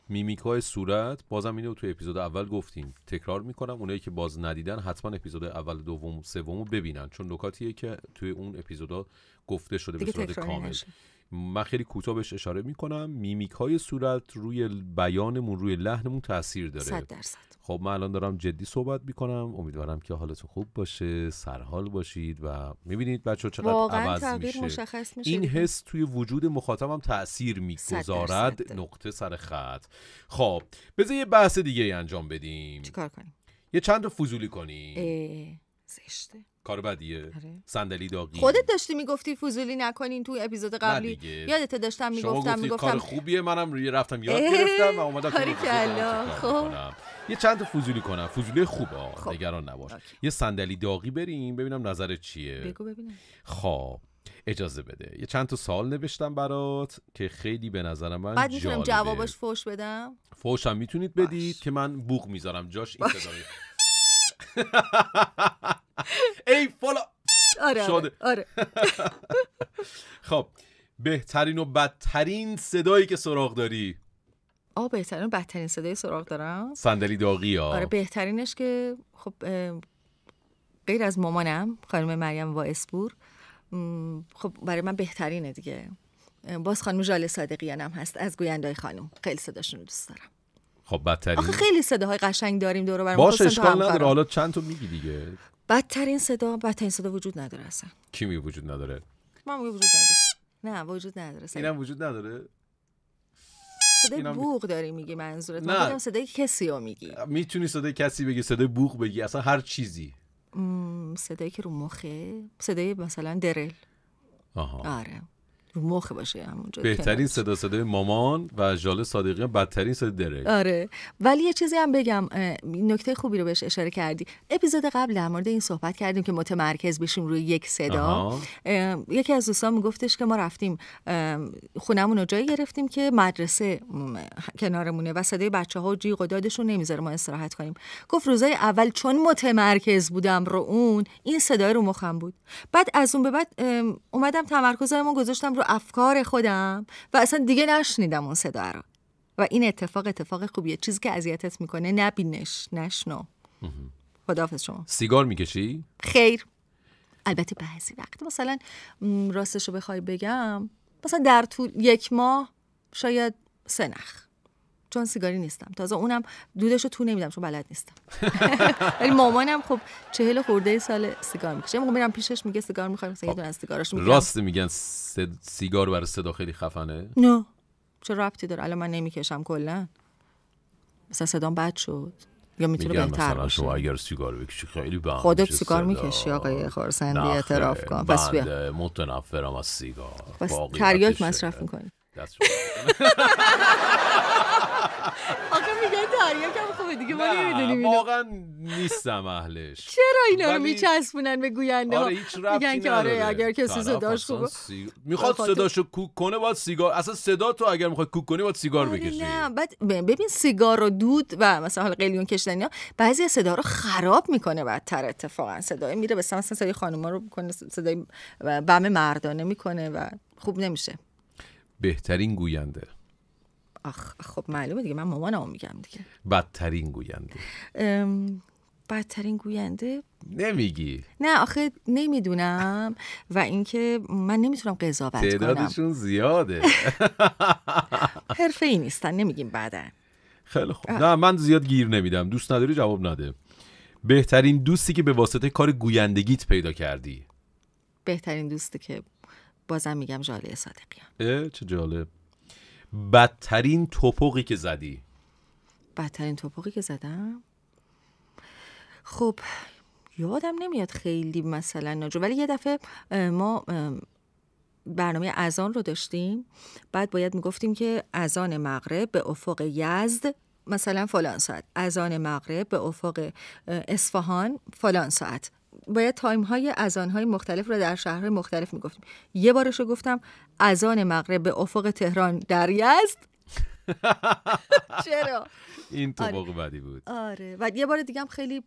میمیک های صورت بازم اینو تو اپیزود اول گفتیم تکرار میکنم اونایی که باز ندیدن حتما اپیزود اول دوم سومو ببینن چون نکاتیه که توی اون اپیزودا گفته شده به صورت کامل من خیلی کوتاه بهش اشاره میکنم میمیک های صورت روی بیانمون روی لحنمون تاثیر داره صد درصد خب من الان دارم جدی صحبت میکنم امیدوارم که حالتون خوب باشه سرحال باشید و میبینید بچه چقدر عوض میشه. مشخص میشه این حس توی وجود مخاطبم تاثیر میگذارد نقطه سر خط خب بذار یه بحث دیگه انجام بدیم چیکار کنیم یه چند تا فضولی کنیم زشته کار بدیه آره. صندلی داغی خودت داشتی میگفتی فضولی نکنین تو اپیزود قبلی یادت داشتم میگفتم میگفتم کار خوبیه منم روی رفتم یاد گرفتم و اومدم آره خب یه چند تا فضولی کنم فضولی خوبه خب. نگران نباش یه صندلی داغی بریم ببینم نظر چیه بگو ببینم خب اجازه بده یه چند تا سال نوشتم برات که خیلی به نظر من بعد میتونم جوابش فوش بدم فوش میتونید بدید که من بوق میذارم جاش این [laughs] ای فلا آره آره, آره. [laughs] خب بهترین و بدترین صدایی که سراغ داری آ بهترین و بدترین صدای سراغ دارم صندلی داغی ها آره بهترینش که خب غیر از مامانم خانم مریم اسپور خب برای من بهترینه دیگه باز خانم جال صادقیانم هست از گویندای خانم خیلی صداشون دوست دارم خب بدترین آخه خیلی صداهای قشنگ داریم دور برمون باشه اشکال نداره حالا چند تا میگی دیگه بدترین صدا بدترین صدا وجود نداره اصلا کی میگه وجود نداره من میگه وجود نداره نه وجود نداره اینم وجود نداره صدای بوق داری میگی منظورت من صدای کسی رو میگی میتونی صدای کسی بگی صدای بوق بگی اصلا هر چیزی صدایی که رو مخه صدای مثلا درل آها. آره رو مخ باشه همونجا بهترین صدا صدای مامان و ژاله هم بدترین صدای دره آره ولی یه چیزی هم بگم نکته خوبی رو بهش اشاره کردی اپیزود قبل در مورد این صحبت کردیم که متمرکز بشیم روی یک صدا یکی از دوستان میگفتش که ما رفتیم خونمون رو جایی گرفتیم که مدرسه کنارمونه و صدای بچه ها و جیغ و دادشون نمیذاره ما استراحت کنیم گفت روزای اول چون متمرکز بودم رو اون این صدای رو مخم بود بعد از اون به بعد اومدم تمرکزمو گذاشتم رو افکار خودم و اصلا دیگه نشنیدم اون صدا رو و این اتفاق اتفاق خوبیه چیزی که اذیتت میکنه نبینش نشنو خداحافظ شما سیگار میکشی خیر البته بعضی وقت مثلا راستش رو بخوای بگم مثلا در طول یک ماه شاید سه چون سیگاری نیستم تازه اونم دودش رو تو نمیدم چون بلد نیستم [laughs] ولی مامانم خب چهل خورده سال سیگار میکشه موقع یعنی خب میرم پیشش میگه سیگار میخوام مثلا یه دونه از راست میگن سیگار برای صدا خیلی خفنه نه چه ربطی داره الان من نمیکشم کلا مثلا صدام بد شد یا میتونه بهتر مثلا شما اگر سیگار بکشی خیلی با خودت سیگار میکشی آقای خورسندی اعتراف کن بس بیا متنفرم از سیگار پس تریاک مصرف میکنی [laughs] آخه میگن تریاکم خوبه دیگه ما نمیدونیم واقعا نیستم اهلش چرا اینا رو میچسبونن به گوینده آره هیچ میگن که آره اگر کسی صداش خوبه میخواد صداشو کوک کنه باید سیگار اصلا صدا تو اگر میخواد کوک کنی باید سیگار آره، بکشی نه بعد ببین سیگار و دود و مثلا حالا قلیون کشیدن بعضی صدا رو خراب میکنه بدتر اتفاقا صدای میره مثلا مثلا صدای خانوما رو میکنه صدای بم مردانه میکنه و خوب نمیشه بهترین گوینده آخ خب معلومه دیگه من مامانم میگم دیگه بدترین گوینده بدترین گوینده نمیگی نه آخه نمیدونم و اینکه من نمیتونم قضاوت کنم تعدادشون زیاده [laughs] حرفه ای نیستن نمیگیم بعدا خیلی خوب نه من زیاد گیر نمیدم دوست نداری جواب نده بهترین دوستی که به واسطه کار گویندگیت پیدا کردی بهترین دوستی که بازم میگم جاله صادقیان چه جالب بدترین توپقی که زدی بدترین توپقی که زدم خب یادم نمیاد خیلی مثلا ناجو ولی یه دفعه ما برنامه اذان رو داشتیم بعد باید میگفتیم که اذان مغرب به افق یزد مثلا فلان ساعت ازان مغرب به افق اصفهان فلان ساعت باید تایم های اذان های مختلف رو در شهرهای مختلف میگفتیم یه بارش رو گفتم اذان مغرب به افق تهران در یزد [laughs] چرا این تو آره. بعدی بود آره و یه بار دیگه هم خیلی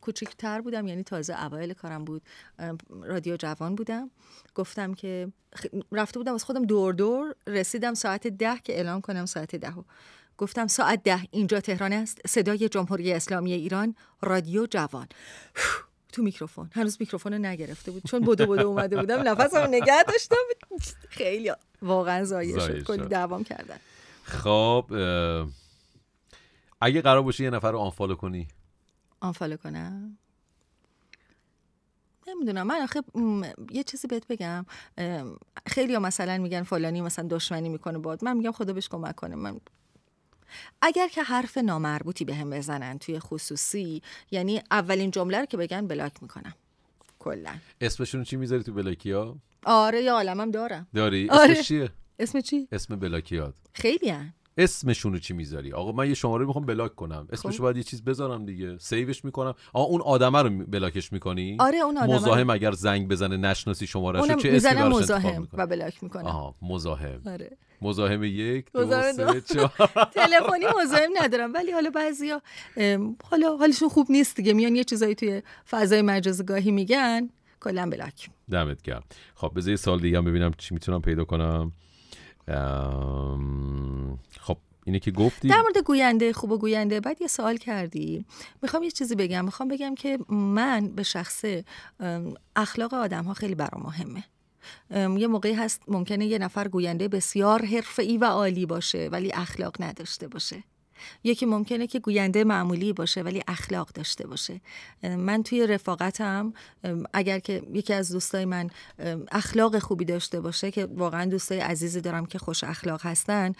کوچکتر بودم یعنی تازه اوایل کارم بود رادیو جوان بودم گفتم که رفته بودم از خودم دور دور رسیدم ساعت ده که اعلام کنم ساعت ده گفتم ساعت ده اینجا تهران است صدای جمهوری اسلامی ایران رادیو جوان تو میکروفون هنوز میکروفون نگرفته بود چون بدو بدو اومده بودم نفسم نگه داشتم خیلی واقعا زایه شد کلی دوام کردن خب اگه قرار باشه یه نفر رو آنفالو کنی آنفالو کنم نمیدونم من آخه یه چیزی بهت بگم خیلی مثلا میگن فلانی مثلا دشمنی میکنه باد من میگم خدا بهش کمک کنه من اگر که حرف نامربوطی به هم بزنن توی خصوصی یعنی اولین جمله رو که بگن بلاک میکنم کلا اسمشون چی میذاری تو بلاکی ها؟ آره یا عالمم دارم داری؟ آره. اسم چیه؟ اسم چی؟ اسم بلاکیات خیلی هم اسمشونو چی میذاری آقا من یه شماره میخوام بلاک کنم خب. اسمش باید یه چیز بذارم دیگه سیوش میکنم آقا اون آدمه رو بلاکش میکنی آره اون آدمه مزاحم اگر زنگ بزنه نشناسی شماره شو چه اسمی براش مزاحم و بلاک میکنه. آها مزاحم آره مزاحم یک [laughs] تلفنی مزاحم ندارم ولی حالا بعضیا حالا حالشون خوب نیست دیگه میان یه چیزایی توی فضای مجازی گاهی میگن کلا بلاک دمت گرم خب بذار یه سال دیگه ببینم چی میتونم پیدا کنم خب اینه که گفتی در مورد گوینده خوب و گوینده بعد یه سوال کردی میخوام یه چیزی بگم میخوام بگم که من به شخصه اخلاق آدم ها خیلی برام مهمه یه موقعی هست ممکنه یه نفر گوینده بسیار ای و عالی باشه ولی اخلاق نداشته باشه یکی ممکنه که گوینده معمولی باشه ولی اخلاق داشته باشه من توی رفاقتم اگر که یکی از دوستای من اخلاق خوبی داشته باشه که واقعا دوستای عزیزی دارم که خوش اخلاق هستن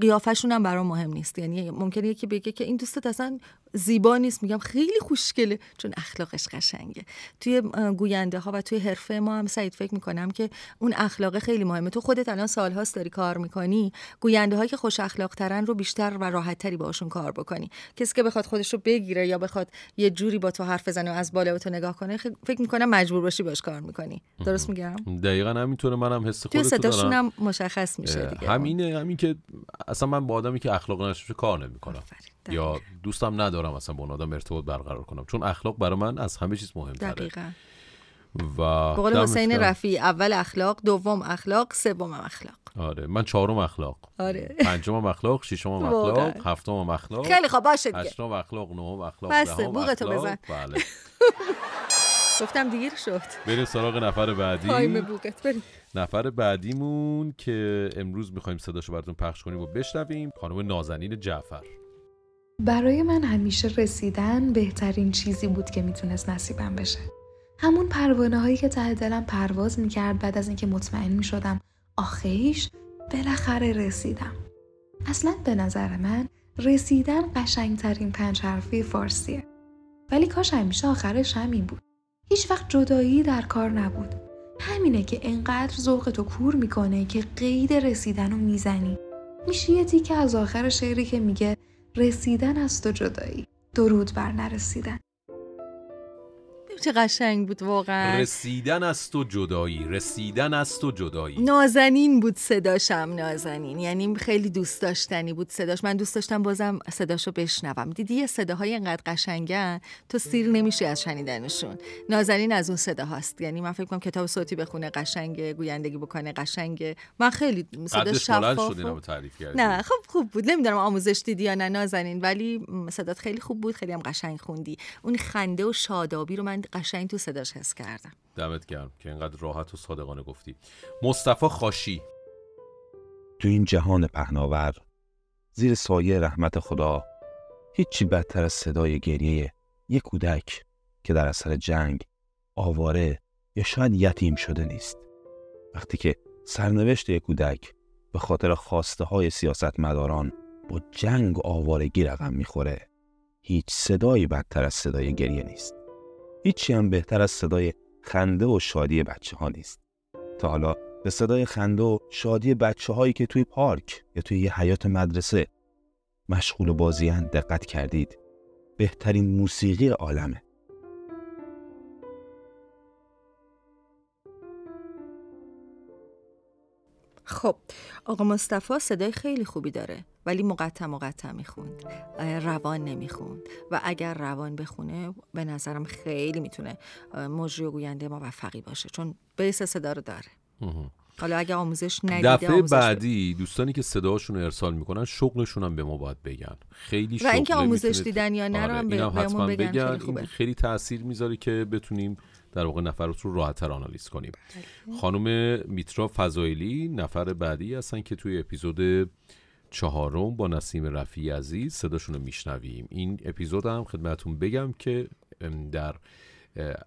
قیافشون هم برام مهم نیست یعنی ممکنه یکی بگه که این دوستت اصلا زیبا نیست میگم خیلی خوشگله چون اخلاقش قشنگه توی گوینده ها و توی حرفه ما هم سعید فکر میکنم که اون اخلاق خیلی مهمه تو خودت الان سالهاست داری کار میکنی گوینده هایی که خوش اخلاق ترن رو بیشتر و راحت تری باشون کار بکنی کسی که بخواد خودش رو بگیره یا بخواد یه جوری با تو حرف بزنه و از بالا به تو نگاه کنه فکر میکنم مجبور باشی باش کار میکنی درست میگم دقیقا همینطوره منم حس خودت صداشون هم مشخص میشه دیگه همینه همین که اصلا من با آدمی که اخلاق نشه کار نمیکنم یا دوستم ندارم اصلا با اون آدم ارتباط برقرار کنم چون اخلاق برای من از همه چیز مهم دقیقا و بقول قول حسین رفی اول اخلاق دوم اخلاق سوم اخلاق آره من چهارم اخلاق آره پنجم اخلاق ششم اخلاق هفتم اخلاق خیلی خوب باشه دیگه هشتم اخلاق نهم اخلاق بسه بوقتو بزن بله [laughs] گفتم دیر شد بریم سراغ نفر بعدی تایم بوقت بریم نفر بعدیمون که امروز میخوایم صداشو براتون پخش کنیم و بشنویم خانم نازنین جعفر برای من همیشه رسیدن بهترین چیزی بود که میتونست نصیبم بشه. همون پروانه هایی که ته دلم پرواز میکرد بعد از اینکه مطمئن میشدم آخیش بالاخره رسیدم. اصلا به نظر من رسیدن قشنگترین پنج حرفی فارسیه. ولی کاش همیشه آخرش همین بود. هیچ وقت جدایی در کار نبود. همینه که انقدر ذوق کور میکنه که قید رسیدن رو میزنی. میشه یه تیکه از آخر شعری که میگه رسیدن از تو جدایی درود بر نرسیدن چه قشنگ بود واقعا رسیدن از تو جدایی رسیدن از تو جدایی نازنین بود صداشم نازنین یعنی خیلی دوست داشتنی بود صداش من دوست داشتم بازم صداشو بشنوم دیدی یه صداهای اینقدر قشنگن تو سیر نمیشه از شنیدنشون نازنین از اون صدا هست یعنی من فکر کنم کتاب صوتی بخونه قشنگ گویندگی بکنه قشنگ من خیلی صدا شفاف و... تعریف نه خب خوب بود نمیدونم آموزش دیدی یا نه نازنین ولی صدات خیلی خوب بود خیلی هم قشنگ خوندی اون خنده و شادابی رو من قشنگ تو صداش حس کردم دمت گرم که اینقدر راحت و صادقانه گفتی مصطفی خاشی تو این جهان پهناور زیر سایه رحمت خدا هیچی بدتر از صدای گریه یک کودک که در اثر جنگ آواره یا شاید یتیم شده نیست وقتی که سرنوشت یک کودک به خاطر خواسته های سیاست مداران با جنگ و آوارگی رقم میخوره هیچ صدایی بدتر از صدای گریه نیست هیچی هم بهتر از صدای خنده و شادی بچه ها نیست تا حالا به صدای خنده و شادی بچه هایی که توی پارک یا توی یه حیات مدرسه مشغول بازی دقت کردید بهترین موسیقی عالمه خب آقا مصطفی صدای خیلی خوبی داره ولی مقطع مقطع میخوند روان نمیخوند و اگر روان بخونه به نظرم خیلی میتونه مجری و گوینده موفقی باشه چون بیس صدا رو داره حالا اگه آموزش ندیده دفعه بعدی دوستانی که صداشون رو ارسال میکنن شغلشون هم به ما باید بگن خیلی و اینکه آموزش دیدن یا نه آره، بگن, بگن. خیلی, خوبه. خیلی تاثیر میذاره که بتونیم در واقع نفرات رو راحتتر آنالیز کنیم خانم میترا فضایلی نفر بعدی هستن که توی اپیزود چهارم با نسیم رفی عزیز صداشون رو میشنویم این اپیزود هم خدمتون بگم که در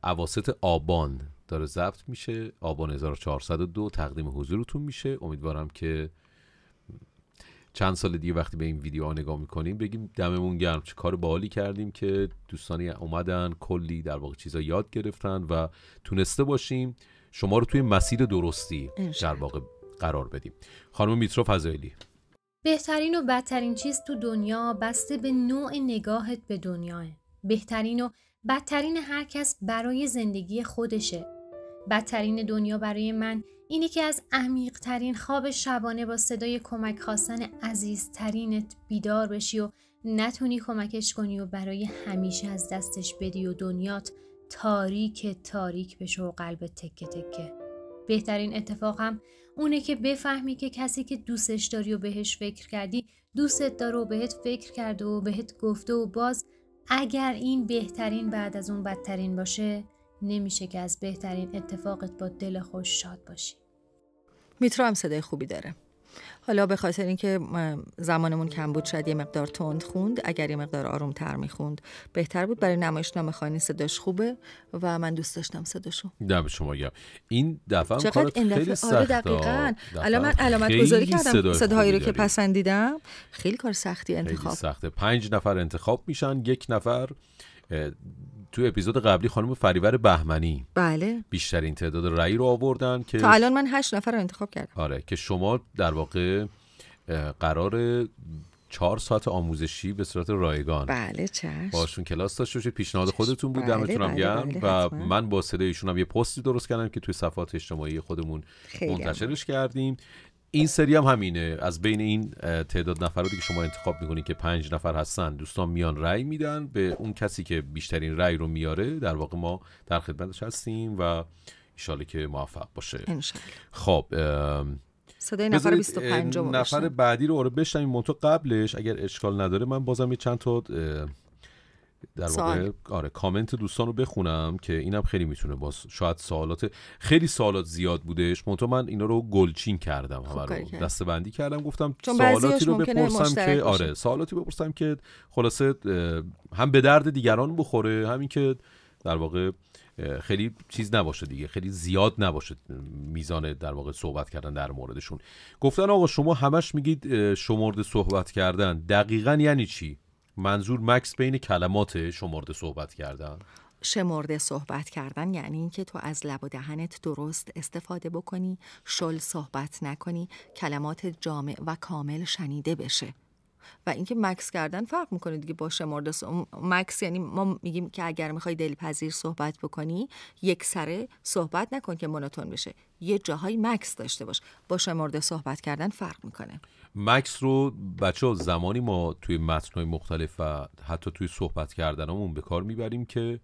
عواست آبان داره ضبط میشه آبان 1402 تقدیم حضورتون میشه امیدوارم که چند سال دیگه وقتی به این ویدیوها نگاه میکنیم بگیم دممون گرم چه کار باحالی کردیم که دوستانی اومدن کلی در واقع چیزا یاد گرفتن و تونسته باشیم شما رو توی مسیر درستی در واقع قرار بدیم خانم میترو فضایلی بهترین و بدترین چیز تو دنیا بسته به نوع نگاهت به دنیاه بهترین و بدترین هر کس برای زندگی خودشه بدترین دنیا برای من این یکی از عمیقترین خواب شبانه با صدای کمک خواستن عزیزترینت بیدار بشی و نتونی کمکش کنی و برای همیشه از دستش بدی و دنیات تاریک تاریک بشه و قلب تکه تکه بهترین اتفاق هم اونه که بفهمی که کسی که دوستش داری و بهش فکر کردی دوستت داره و بهت فکر کرده و بهت گفته و باز اگر این بهترین بعد از اون بدترین باشه نمیشه که از بهترین اتفاقت با دل خوش شاد باشی میترا هم صدای خوبی داره حالا به خاطر اینکه زمانمون کم بود شد یه مقدار تند خوند اگر یه مقدار آروم تر میخوند بهتر بود برای نمایش نام خانی صداش خوبه و من دوست داشتم صداشو دم شما گم این دفعه چقدر این دفعه آره دقیقا الان من علامت گذاری کردم صداهایی رو که پسندیدم خیلی کار سختی انتخاب خیلی سخته پنج نفر انتخاب میشن یک نفر توی اپیزود قبلی خانم فریور بهمنی بله بیشترین تعداد رأی رو آوردن که تا الان من هشت نفر رو انتخاب کردم آره که شما در واقع قرار چهار ساعت آموزشی به صورت رایگان بله چشم باشون کلاس داشته باشید پیشنهاد خودتون بود بله، دمتون بله، گرم بله، و من با صدای ایشون هم یه پستی درست کردم که توی صفحات اجتماعی خودمون منتشرش کردیم این سری هم همینه از بین این تعداد نفراتی که شما انتخاب میکنید که پنج نفر هستن دوستان میان رأی میدن به اون کسی که بیشترین رأی رو میاره در واقع ما در خدمتش هستیم و ایشاله که موفق باشه خب صدای نفر 25 نفر بعدی رو آره بشنم این قبلش اگر اشکال نداره من بازم یه چند تا در واقع آره کامنت دوستان رو بخونم که اینم خیلی میتونه باز شاید سوالات خیلی سوالات زیاد بودش منتها من اینا رو گلچین کردم حالا خب، رو کردم گفتم سوالاتی رو بپرسم که آره سوالاتی بپرسم که خلاصه هم به درد دیگران بخوره همین که در واقع خیلی چیز نباشه دیگه خیلی زیاد نباشه میزان در واقع صحبت کردن در موردشون گفتن آقا شما همش میگید شمرده صحبت کردن دقیقا یعنی چی منظور مکس بین کلمات شمرده صحبت کردن شمرده صحبت کردن یعنی اینکه تو از لب و دهنت درست استفاده بکنی شل صحبت نکنی کلمات جامع و کامل شنیده بشه و اینکه مکس کردن فرق میکنه دیگه با شمرده مکس یعنی ما میگیم که اگر میخوای دلپذیر صحبت بکنی یک سره صحبت نکن که مونوتون بشه یه جاهای مکس داشته باش با شمرده صحبت کردن فرق میکنه مکس رو بچه زمانی ما توی متنهای مختلف و حتی توی صحبت کردنمون به کار میبریم که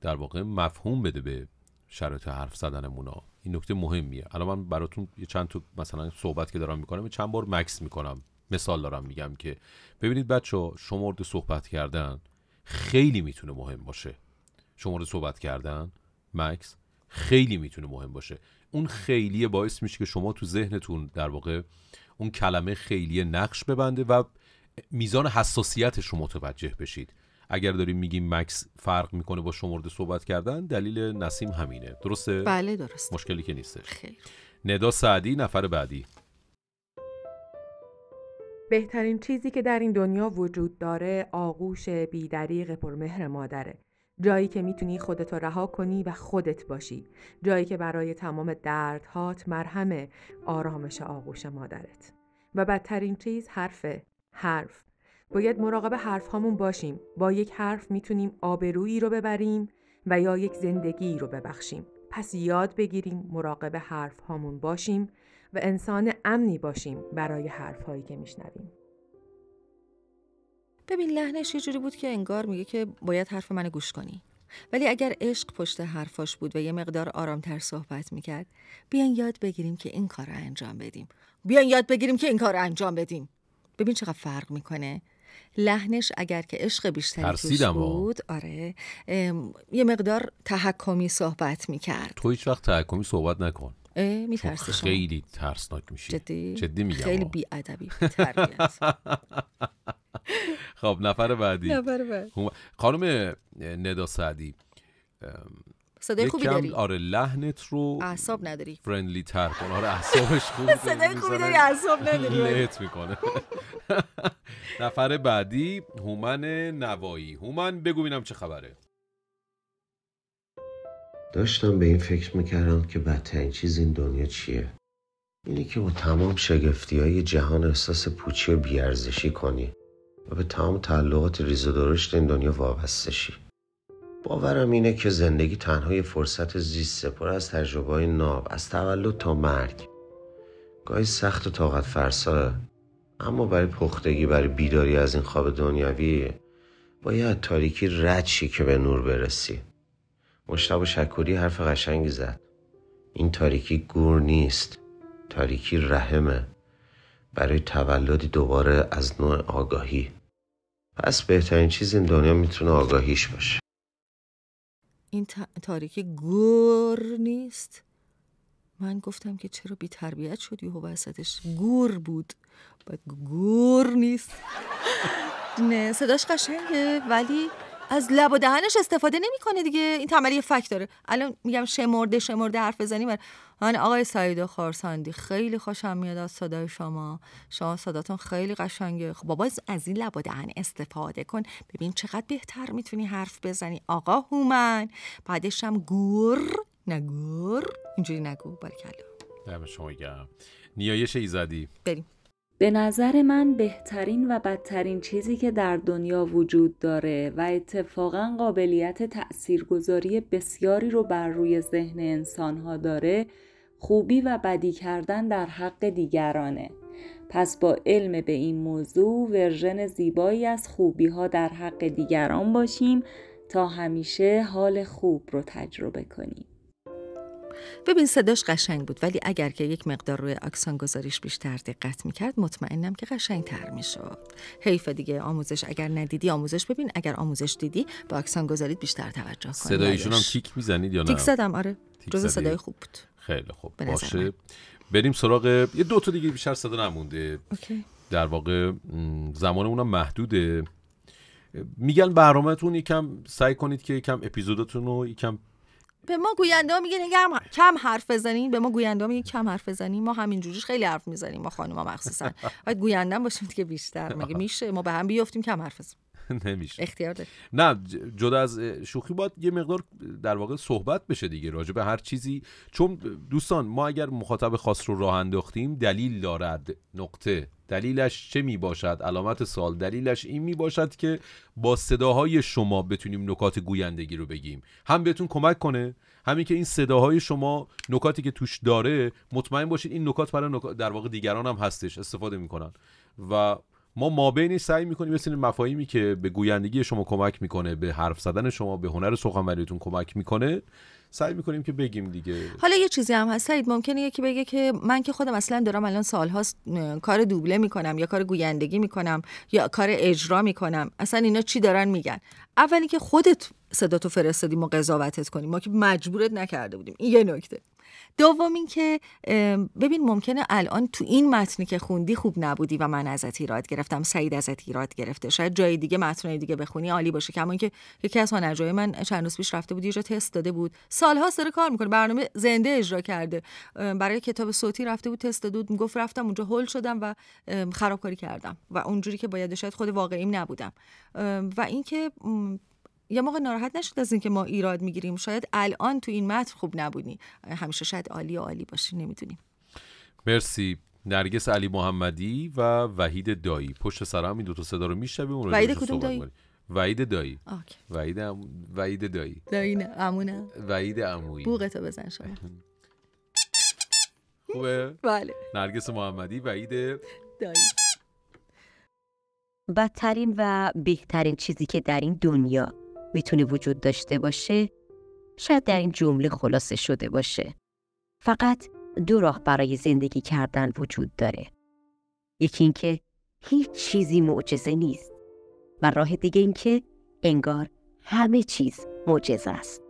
در واقع مفهوم بده به شرایط حرف زدنمون ها این نکته مهمیه الان من براتون یه چند تا مثلا صحبت که دارم میکنم چند بار مکس میکنم مثال دارم میگم که ببینید بچه ها شمارد صحبت کردن خیلی میتونه مهم باشه شمارد صحبت کردن مکس خیلی میتونه مهم باشه اون خیلی باعث میشه که شما تو ذهنتون در واقع اون کلمه خیلی نقش ببنده و میزان حساسیتش رو متوجه بشید اگر داریم میگیم مکس فرق میکنه با شمرده صحبت کردن دلیل نسیم همینه درسته بله درست مشکلی که نیسته خیلی ندا سعدی نفر بعدی بهترین چیزی که در این دنیا وجود داره آغوش بیدریق پرمهر مادره جایی که میتونی رو رها کنی و خودت باشی جایی که برای تمام دردهات مرهم آرامش آغوش مادرت و بدترین چیز حرف، حرف باید مراقب حرف هامون باشیم با یک حرف میتونیم آبرویی رو ببریم و یا یک زندگی رو ببخشیم پس یاد بگیریم مراقب حرف هامون باشیم و انسان امنی باشیم برای حرف هایی که میشنویم ببین لحنش یه جوری بود که انگار میگه که باید حرف منو گوش کنی ولی اگر عشق پشت حرفاش بود و یه مقدار آرامتر صحبت میکرد بیان یاد بگیریم که این کار رو انجام بدیم بیان یاد بگیریم که این کار رو انجام بدیم ببین چقدر فرق میکنه لحنش اگر که عشق بیشتری توش بود آره یه مقدار تحکمی صحبت میکرد تو هیچ وقت تحکمی صحبت نکن خب، میترسی خیلی ترسناک میشی جدی جدی میگم خیلی بی ادبی [laughs] خب نفر بعدی نفر بعد خانم ندا سعدی صدای خوبی داری آره لحنت رو اعصاب نداری فرندلی تر کن آره اعصابش خوب [laughs] صدای خوبی داری اعصاب نداری [laughs] لهت میکنه نفر بعدی هومن نوایی هومن بگو ببینم چه خبره داشتم به این فکر میکردم که بدترین چیز این دنیا چیه اینی که با تمام شگفتی های جهان احساس پوچی و بیارزشی کنی و به تمام تعلقات ریز و درشت این دنیا وابسته شی باورم اینه که زندگی تنها یه فرصت زیست پر از تجربه های ناب از تولد تا مرگ گاهی سخت و طاقت فرساه اما برای پختگی برای بیداری از این خواب دنیاوی باید تاریکی ردشی که به نور برسی مشتبه شکوری حرف قشنگی زد این تاریکی گور نیست تاریکی رحمه برای تولدی دوباره از نوع آگاهی پس بهترین چیز این دنیا میتونه آگاهیش باشه این تاریکی گور نیست من گفتم که چرا بی تربیت شد یه وسطش گور بود باید گور نیست [laughs] نه صداش قشنگه ولی از لب و دهنش استفاده نمیکنه دیگه این تمری فک داره الان میگم شمرده شمرده حرف بزنی من آقای سعید خورساندی خیلی خوشم میاد از صدای شما شما صداتون خیلی قشنگه خب بابا از این لب و دهن استفاده کن ببین چقدر بهتر میتونی حرف بزنی آقا هومن بعدش هم گور نگور اینجوری نگو بارکلا دم شما گم نیایش ایزدی بریم به نظر من بهترین و بدترین چیزی که در دنیا وجود داره و اتفاقا قابلیت تاثیرگذاری بسیاری رو بر روی ذهن انسانها داره خوبی و بدی کردن در حق دیگرانه. پس با علم به این موضوع ورژن زیبایی از خوبی ها در حق دیگران باشیم تا همیشه حال خوب رو تجربه کنیم. ببین صداش قشنگ بود ولی اگر که یک مقدار روی آکسان گذاریش بیشتر دقت میکرد مطمئنم که قشنگ تر میشد حیف دیگه آموزش اگر ندیدی آموزش ببین اگر آموزش دیدی با آکسان گذارید بیشتر توجه کن صدایشون بله. هم تیک میزنید یا نه تیک زدم آره جز صدای خوب بود خیلی خوب باشه بریم سراغ یه دو تا دیگه بیشتر صدا نمونده در واقع زمان زمانمونم محدوده میگن برنامهتون یکم سعی کنید که یکم اپیزودتون رو یکم به ما گوینده ها میگن کم حرف بزنین به ما گوینده ها کم حرف بزنین ما همینجوریش خیلی حرف میزنیم ما خانم مخصوصا [laughs] باید گویندن باشیم که بیشتر مگه میشه ما به هم بیافتیم کم حرف بزنیم [laughs] نمیشه اختیار نه جدا از شوخی باید یه مقدار در واقع صحبت بشه دیگه راجع به هر چیزی چون دوستان ما اگر مخاطب خاص رو راه انداختیم دلیل دارد نقطه دلیلش چه می باشد علامت سال دلیلش این می باشد که با صداهای شما بتونیم نکات گویندگی رو بگیم هم بهتون کمک کنه همین که این صداهای شما نکاتی که توش داره مطمئن باشید این نکات برای نکات در واقع دیگران هم هستش استفاده میکنن و ما بینی سعی میکنیم مثل مفاهیمی که به گویندگی شما کمک میکنه به حرف زدن شما به هنر سخنوریتون کمک میکنه سعی میکنیم که بگیم دیگه حالا یه چیزی هم هست سعید ممکنه یکی بگه که من که خودم اصلا دارم الان سالهاست کار دوبله میکنم یا کار گویندگی میکنم یا کار اجرا میکنم اصلا اینا چی دارن میگن اولی که خودت صداتو فرستادی و قضاوتت کنیم ما که مجبورت نکرده بودیم این یه نکته دوم که ببین ممکنه الان تو این متنی که خوندی خوب نبودی و من ازت ایراد گرفتم سعید ازت ایراد گرفته شاید جای دیگه متن دیگه بخونی عالی باشه که که یکی از هنرجوهای من چند روز پیش رفته بود یه جا تست داده بود سالها سر کار میکنه برنامه زنده اجرا کرده برای کتاب صوتی رفته بود تست داده بود میگفت رفتم اونجا هول شدم و خرابکاری کردم و اونجوری که باید شاید خود واقعیم نبودم و اینکه یه موقع ناراحت نشد از اینکه ما ایراد میگیریم شاید الان تو این متن خوب نبودی همیشه شاید عالی عالی باشی نمیدونیم مرسی نرگس علی محمدی و وحید دایی پشت سر هم این دو تا صدا رو میشنویم اون وحید کدوم دایی وحید دایی وحید ام... وحید دایی دایی نه وحید وحید عمویی بوقتو بزن شما [laughs] خوبه بله نرگس محمدی وحید دایی بدترین و بهترین چیزی که در این دنیا میتونه وجود داشته باشه شاید در این جمله خلاصه شده باشه. فقط دو راه برای زندگی کردن وجود داره. یکی اینکه هیچ چیزی معجزه نیست و راه دیگه اینکه انگار همه چیز معجزه است.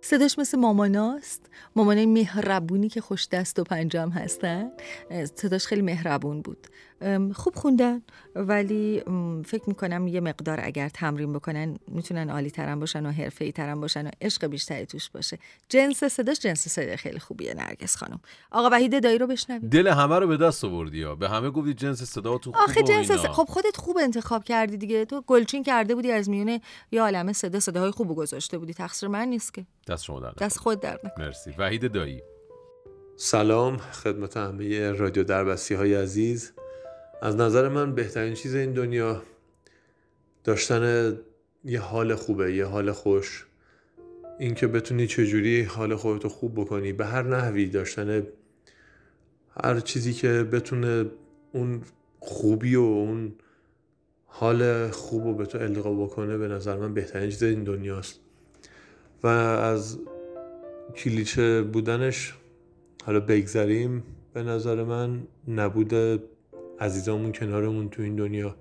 صداش مثل ماماناست مامانای مهربونی که خوش دست و پنجم هستن صداش خیلی مهربون بود خوب خوندن ولی فکر میکنم یه مقدار اگر تمرین بکنن میتونن عالی ترم باشن و حرفه ای ترم باشن و عشق بیشتری توش باشه جنس صداش جنس صدا خیلی خوبیه نرگس خانم آقا وحید دایی رو بشنوید دل همه رو به دست آوردی به همه گفتی جنس صدا خوبه آخه جنس خب خودت خوب انتخاب کردی دیگه تو گلچین کرده بودی از میونه یه عالمه صدا صداهای خوب گذاشته بودی تقصیر من نیست که دست شما در دست خود در مرسی وحید دایی سلام خدمت همه رادیو دربستی های عزیز از نظر من بهترین چیز این دنیا داشتن یه حال خوبه یه حال خوش اینکه بتونی چجوری حال خودتو خوب بکنی به هر نحوی داشتن هر چیزی که بتونه اون خوبی و اون حال خوب رو به تو القا بکنه به نظر من بهترین چیز این دنیاست و از کلیچه بودنش حالا بگذریم به نظر من نبوده عزیزامون کنارمون تو این دنیا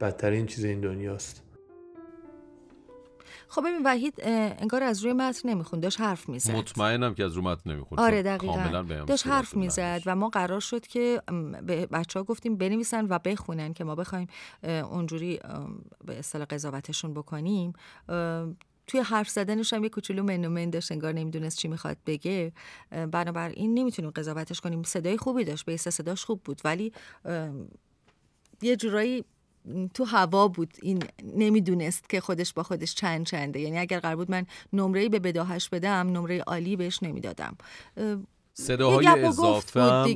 بدترین چیز این دنیاست خب ببین وحید انگار از روی متن نمیخوند داشت حرف میزد مطمئنم که از روی متن نمیخوند آره خب، دقیقا داشت حرف میزد و ما قرار شد که به بچه ها گفتیم بنویسن و بخونن که ما بخوایم اونجوری به اصطلاح قضاوتشون بکنیم توی حرف زدنش هم یه کوچولو منومن داشت انگار نمیدونست چی میخواد بگه بنابراین نمیتونیم قضاوتش کنیم صدای خوبی داشت بیس صداش خوب بود ولی یه جورایی تو هوا بود این نمیدونست که خودش با خودش چند چنده یعنی اگر قرار بود من نمره به بداهش بدم نمره عالی بهش نمیدادم صداهای اضافه هم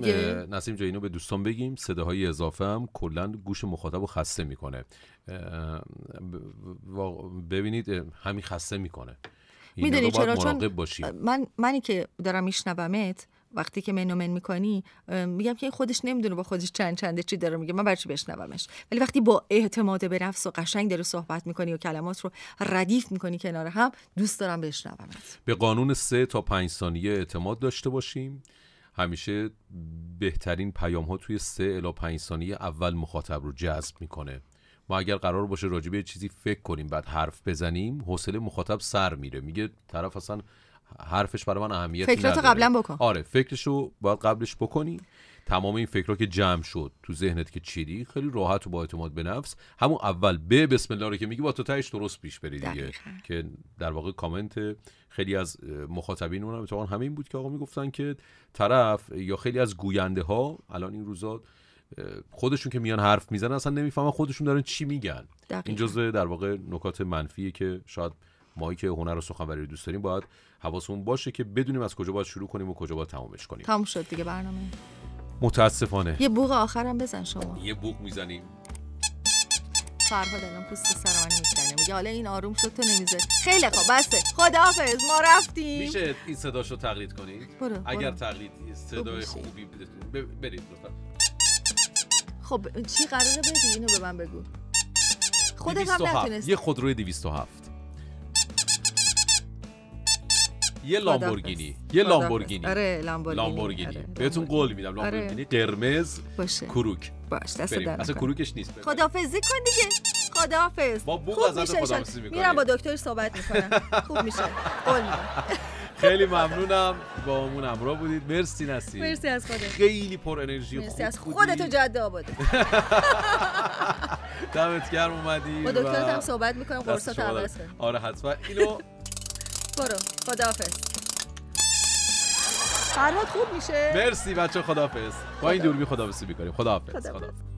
نسیم جایینو به دوستان بگیم صداهای اضافه هم کلا گوش مخاطب رو خسته میکنه ببینید همین خسته میکنه میدونی چرا چون باشی. من منی که دارم میشنومت وقتی که من میکنی میگم که این خودش نمیدونه با خودش چند چنده چی داره میگه من برچی بشنومش ولی وقتی با اعتماد به نفس و قشنگ داره صحبت میکنی و کلمات رو ردیف میکنی کنار هم دوست دارم بشنومت به قانون سه تا پنج ثانیه اعتماد داشته باشیم همیشه بهترین پیام ها توی سه الا پنج ثانیه اول مخاطب رو جذب میکنه ما اگر قرار باشه راجبه چیزی فکر کنیم بعد حرف بزنیم حوصله مخاطب سر میره میگه طرف اصلا حرفش برای من اهمیتی فکراتو قبلا بکن آره فکرشو باید قبلش بکنی تمام این فکرها که جمع شد تو ذهنت که چیدی خیلی راحت و با اعتماد به نفس همون اول به بسم الله رو که میگی با تو تهش درست پیش بری دیگه که در واقع کامنت خیلی از مخاطبین اونم اتفاقا همه بود که آقا میگفتن که طرف یا خیلی از گوینده ها الان این روزا خودشون که میان حرف میزنن اصلا نمیفهمن خودشون دارن چی میگن دقیقا. این جزء در واقع نکات منفیه که شاید ماهایی که هنر و سخنوری دوست داریم باید حواسمون باشه که بدونیم از کجا باید شروع کنیم و کجا باید تمامش کنیم تموم شد دیگه برنامه متاسفانه یه بوق آخرم بزن شما یه بوق میزنیم فرهاد الان پوست سر میکنیم میکنه میگه حالا این آروم شد تو نمیزه خیلی خوب بسته خداحافظ ما رفتیم میشه این صداشو تقلید کنید برو, برو. اگر تقلید صدای خب، خوبی برید خب چی قراره بدی اینو به من بگو خودت هم نتونست یه خودروی 207 یه لامبورگینی یه لامبورگینی آره لامبورگینی, آره، بهتون قول میدم آره. لامبورگینی قرمز باشه کروک باش دست در اصلا کروکش نیست خدافظی کن دیگه خدافظ با بوق ازت خدافظی میکنم میرم با دکتر صحبت میکنم خوب میشه قول خیلی ممنونم با امون همراه بودید مرسی نسی مرسی از خودت خیلی پر انرژی مرسی از خودت جده آباده [laughs] دمت گرم اومدی با دکترت هم صحبت میکنم قرصات عوض آره حتما اینو برو خداحافظ فرهاد خوب میشه مرسی بچه خداحافظ با این دوربین خداحافظی میکنیم خداحافظ, خداحافظ. خداحافظ.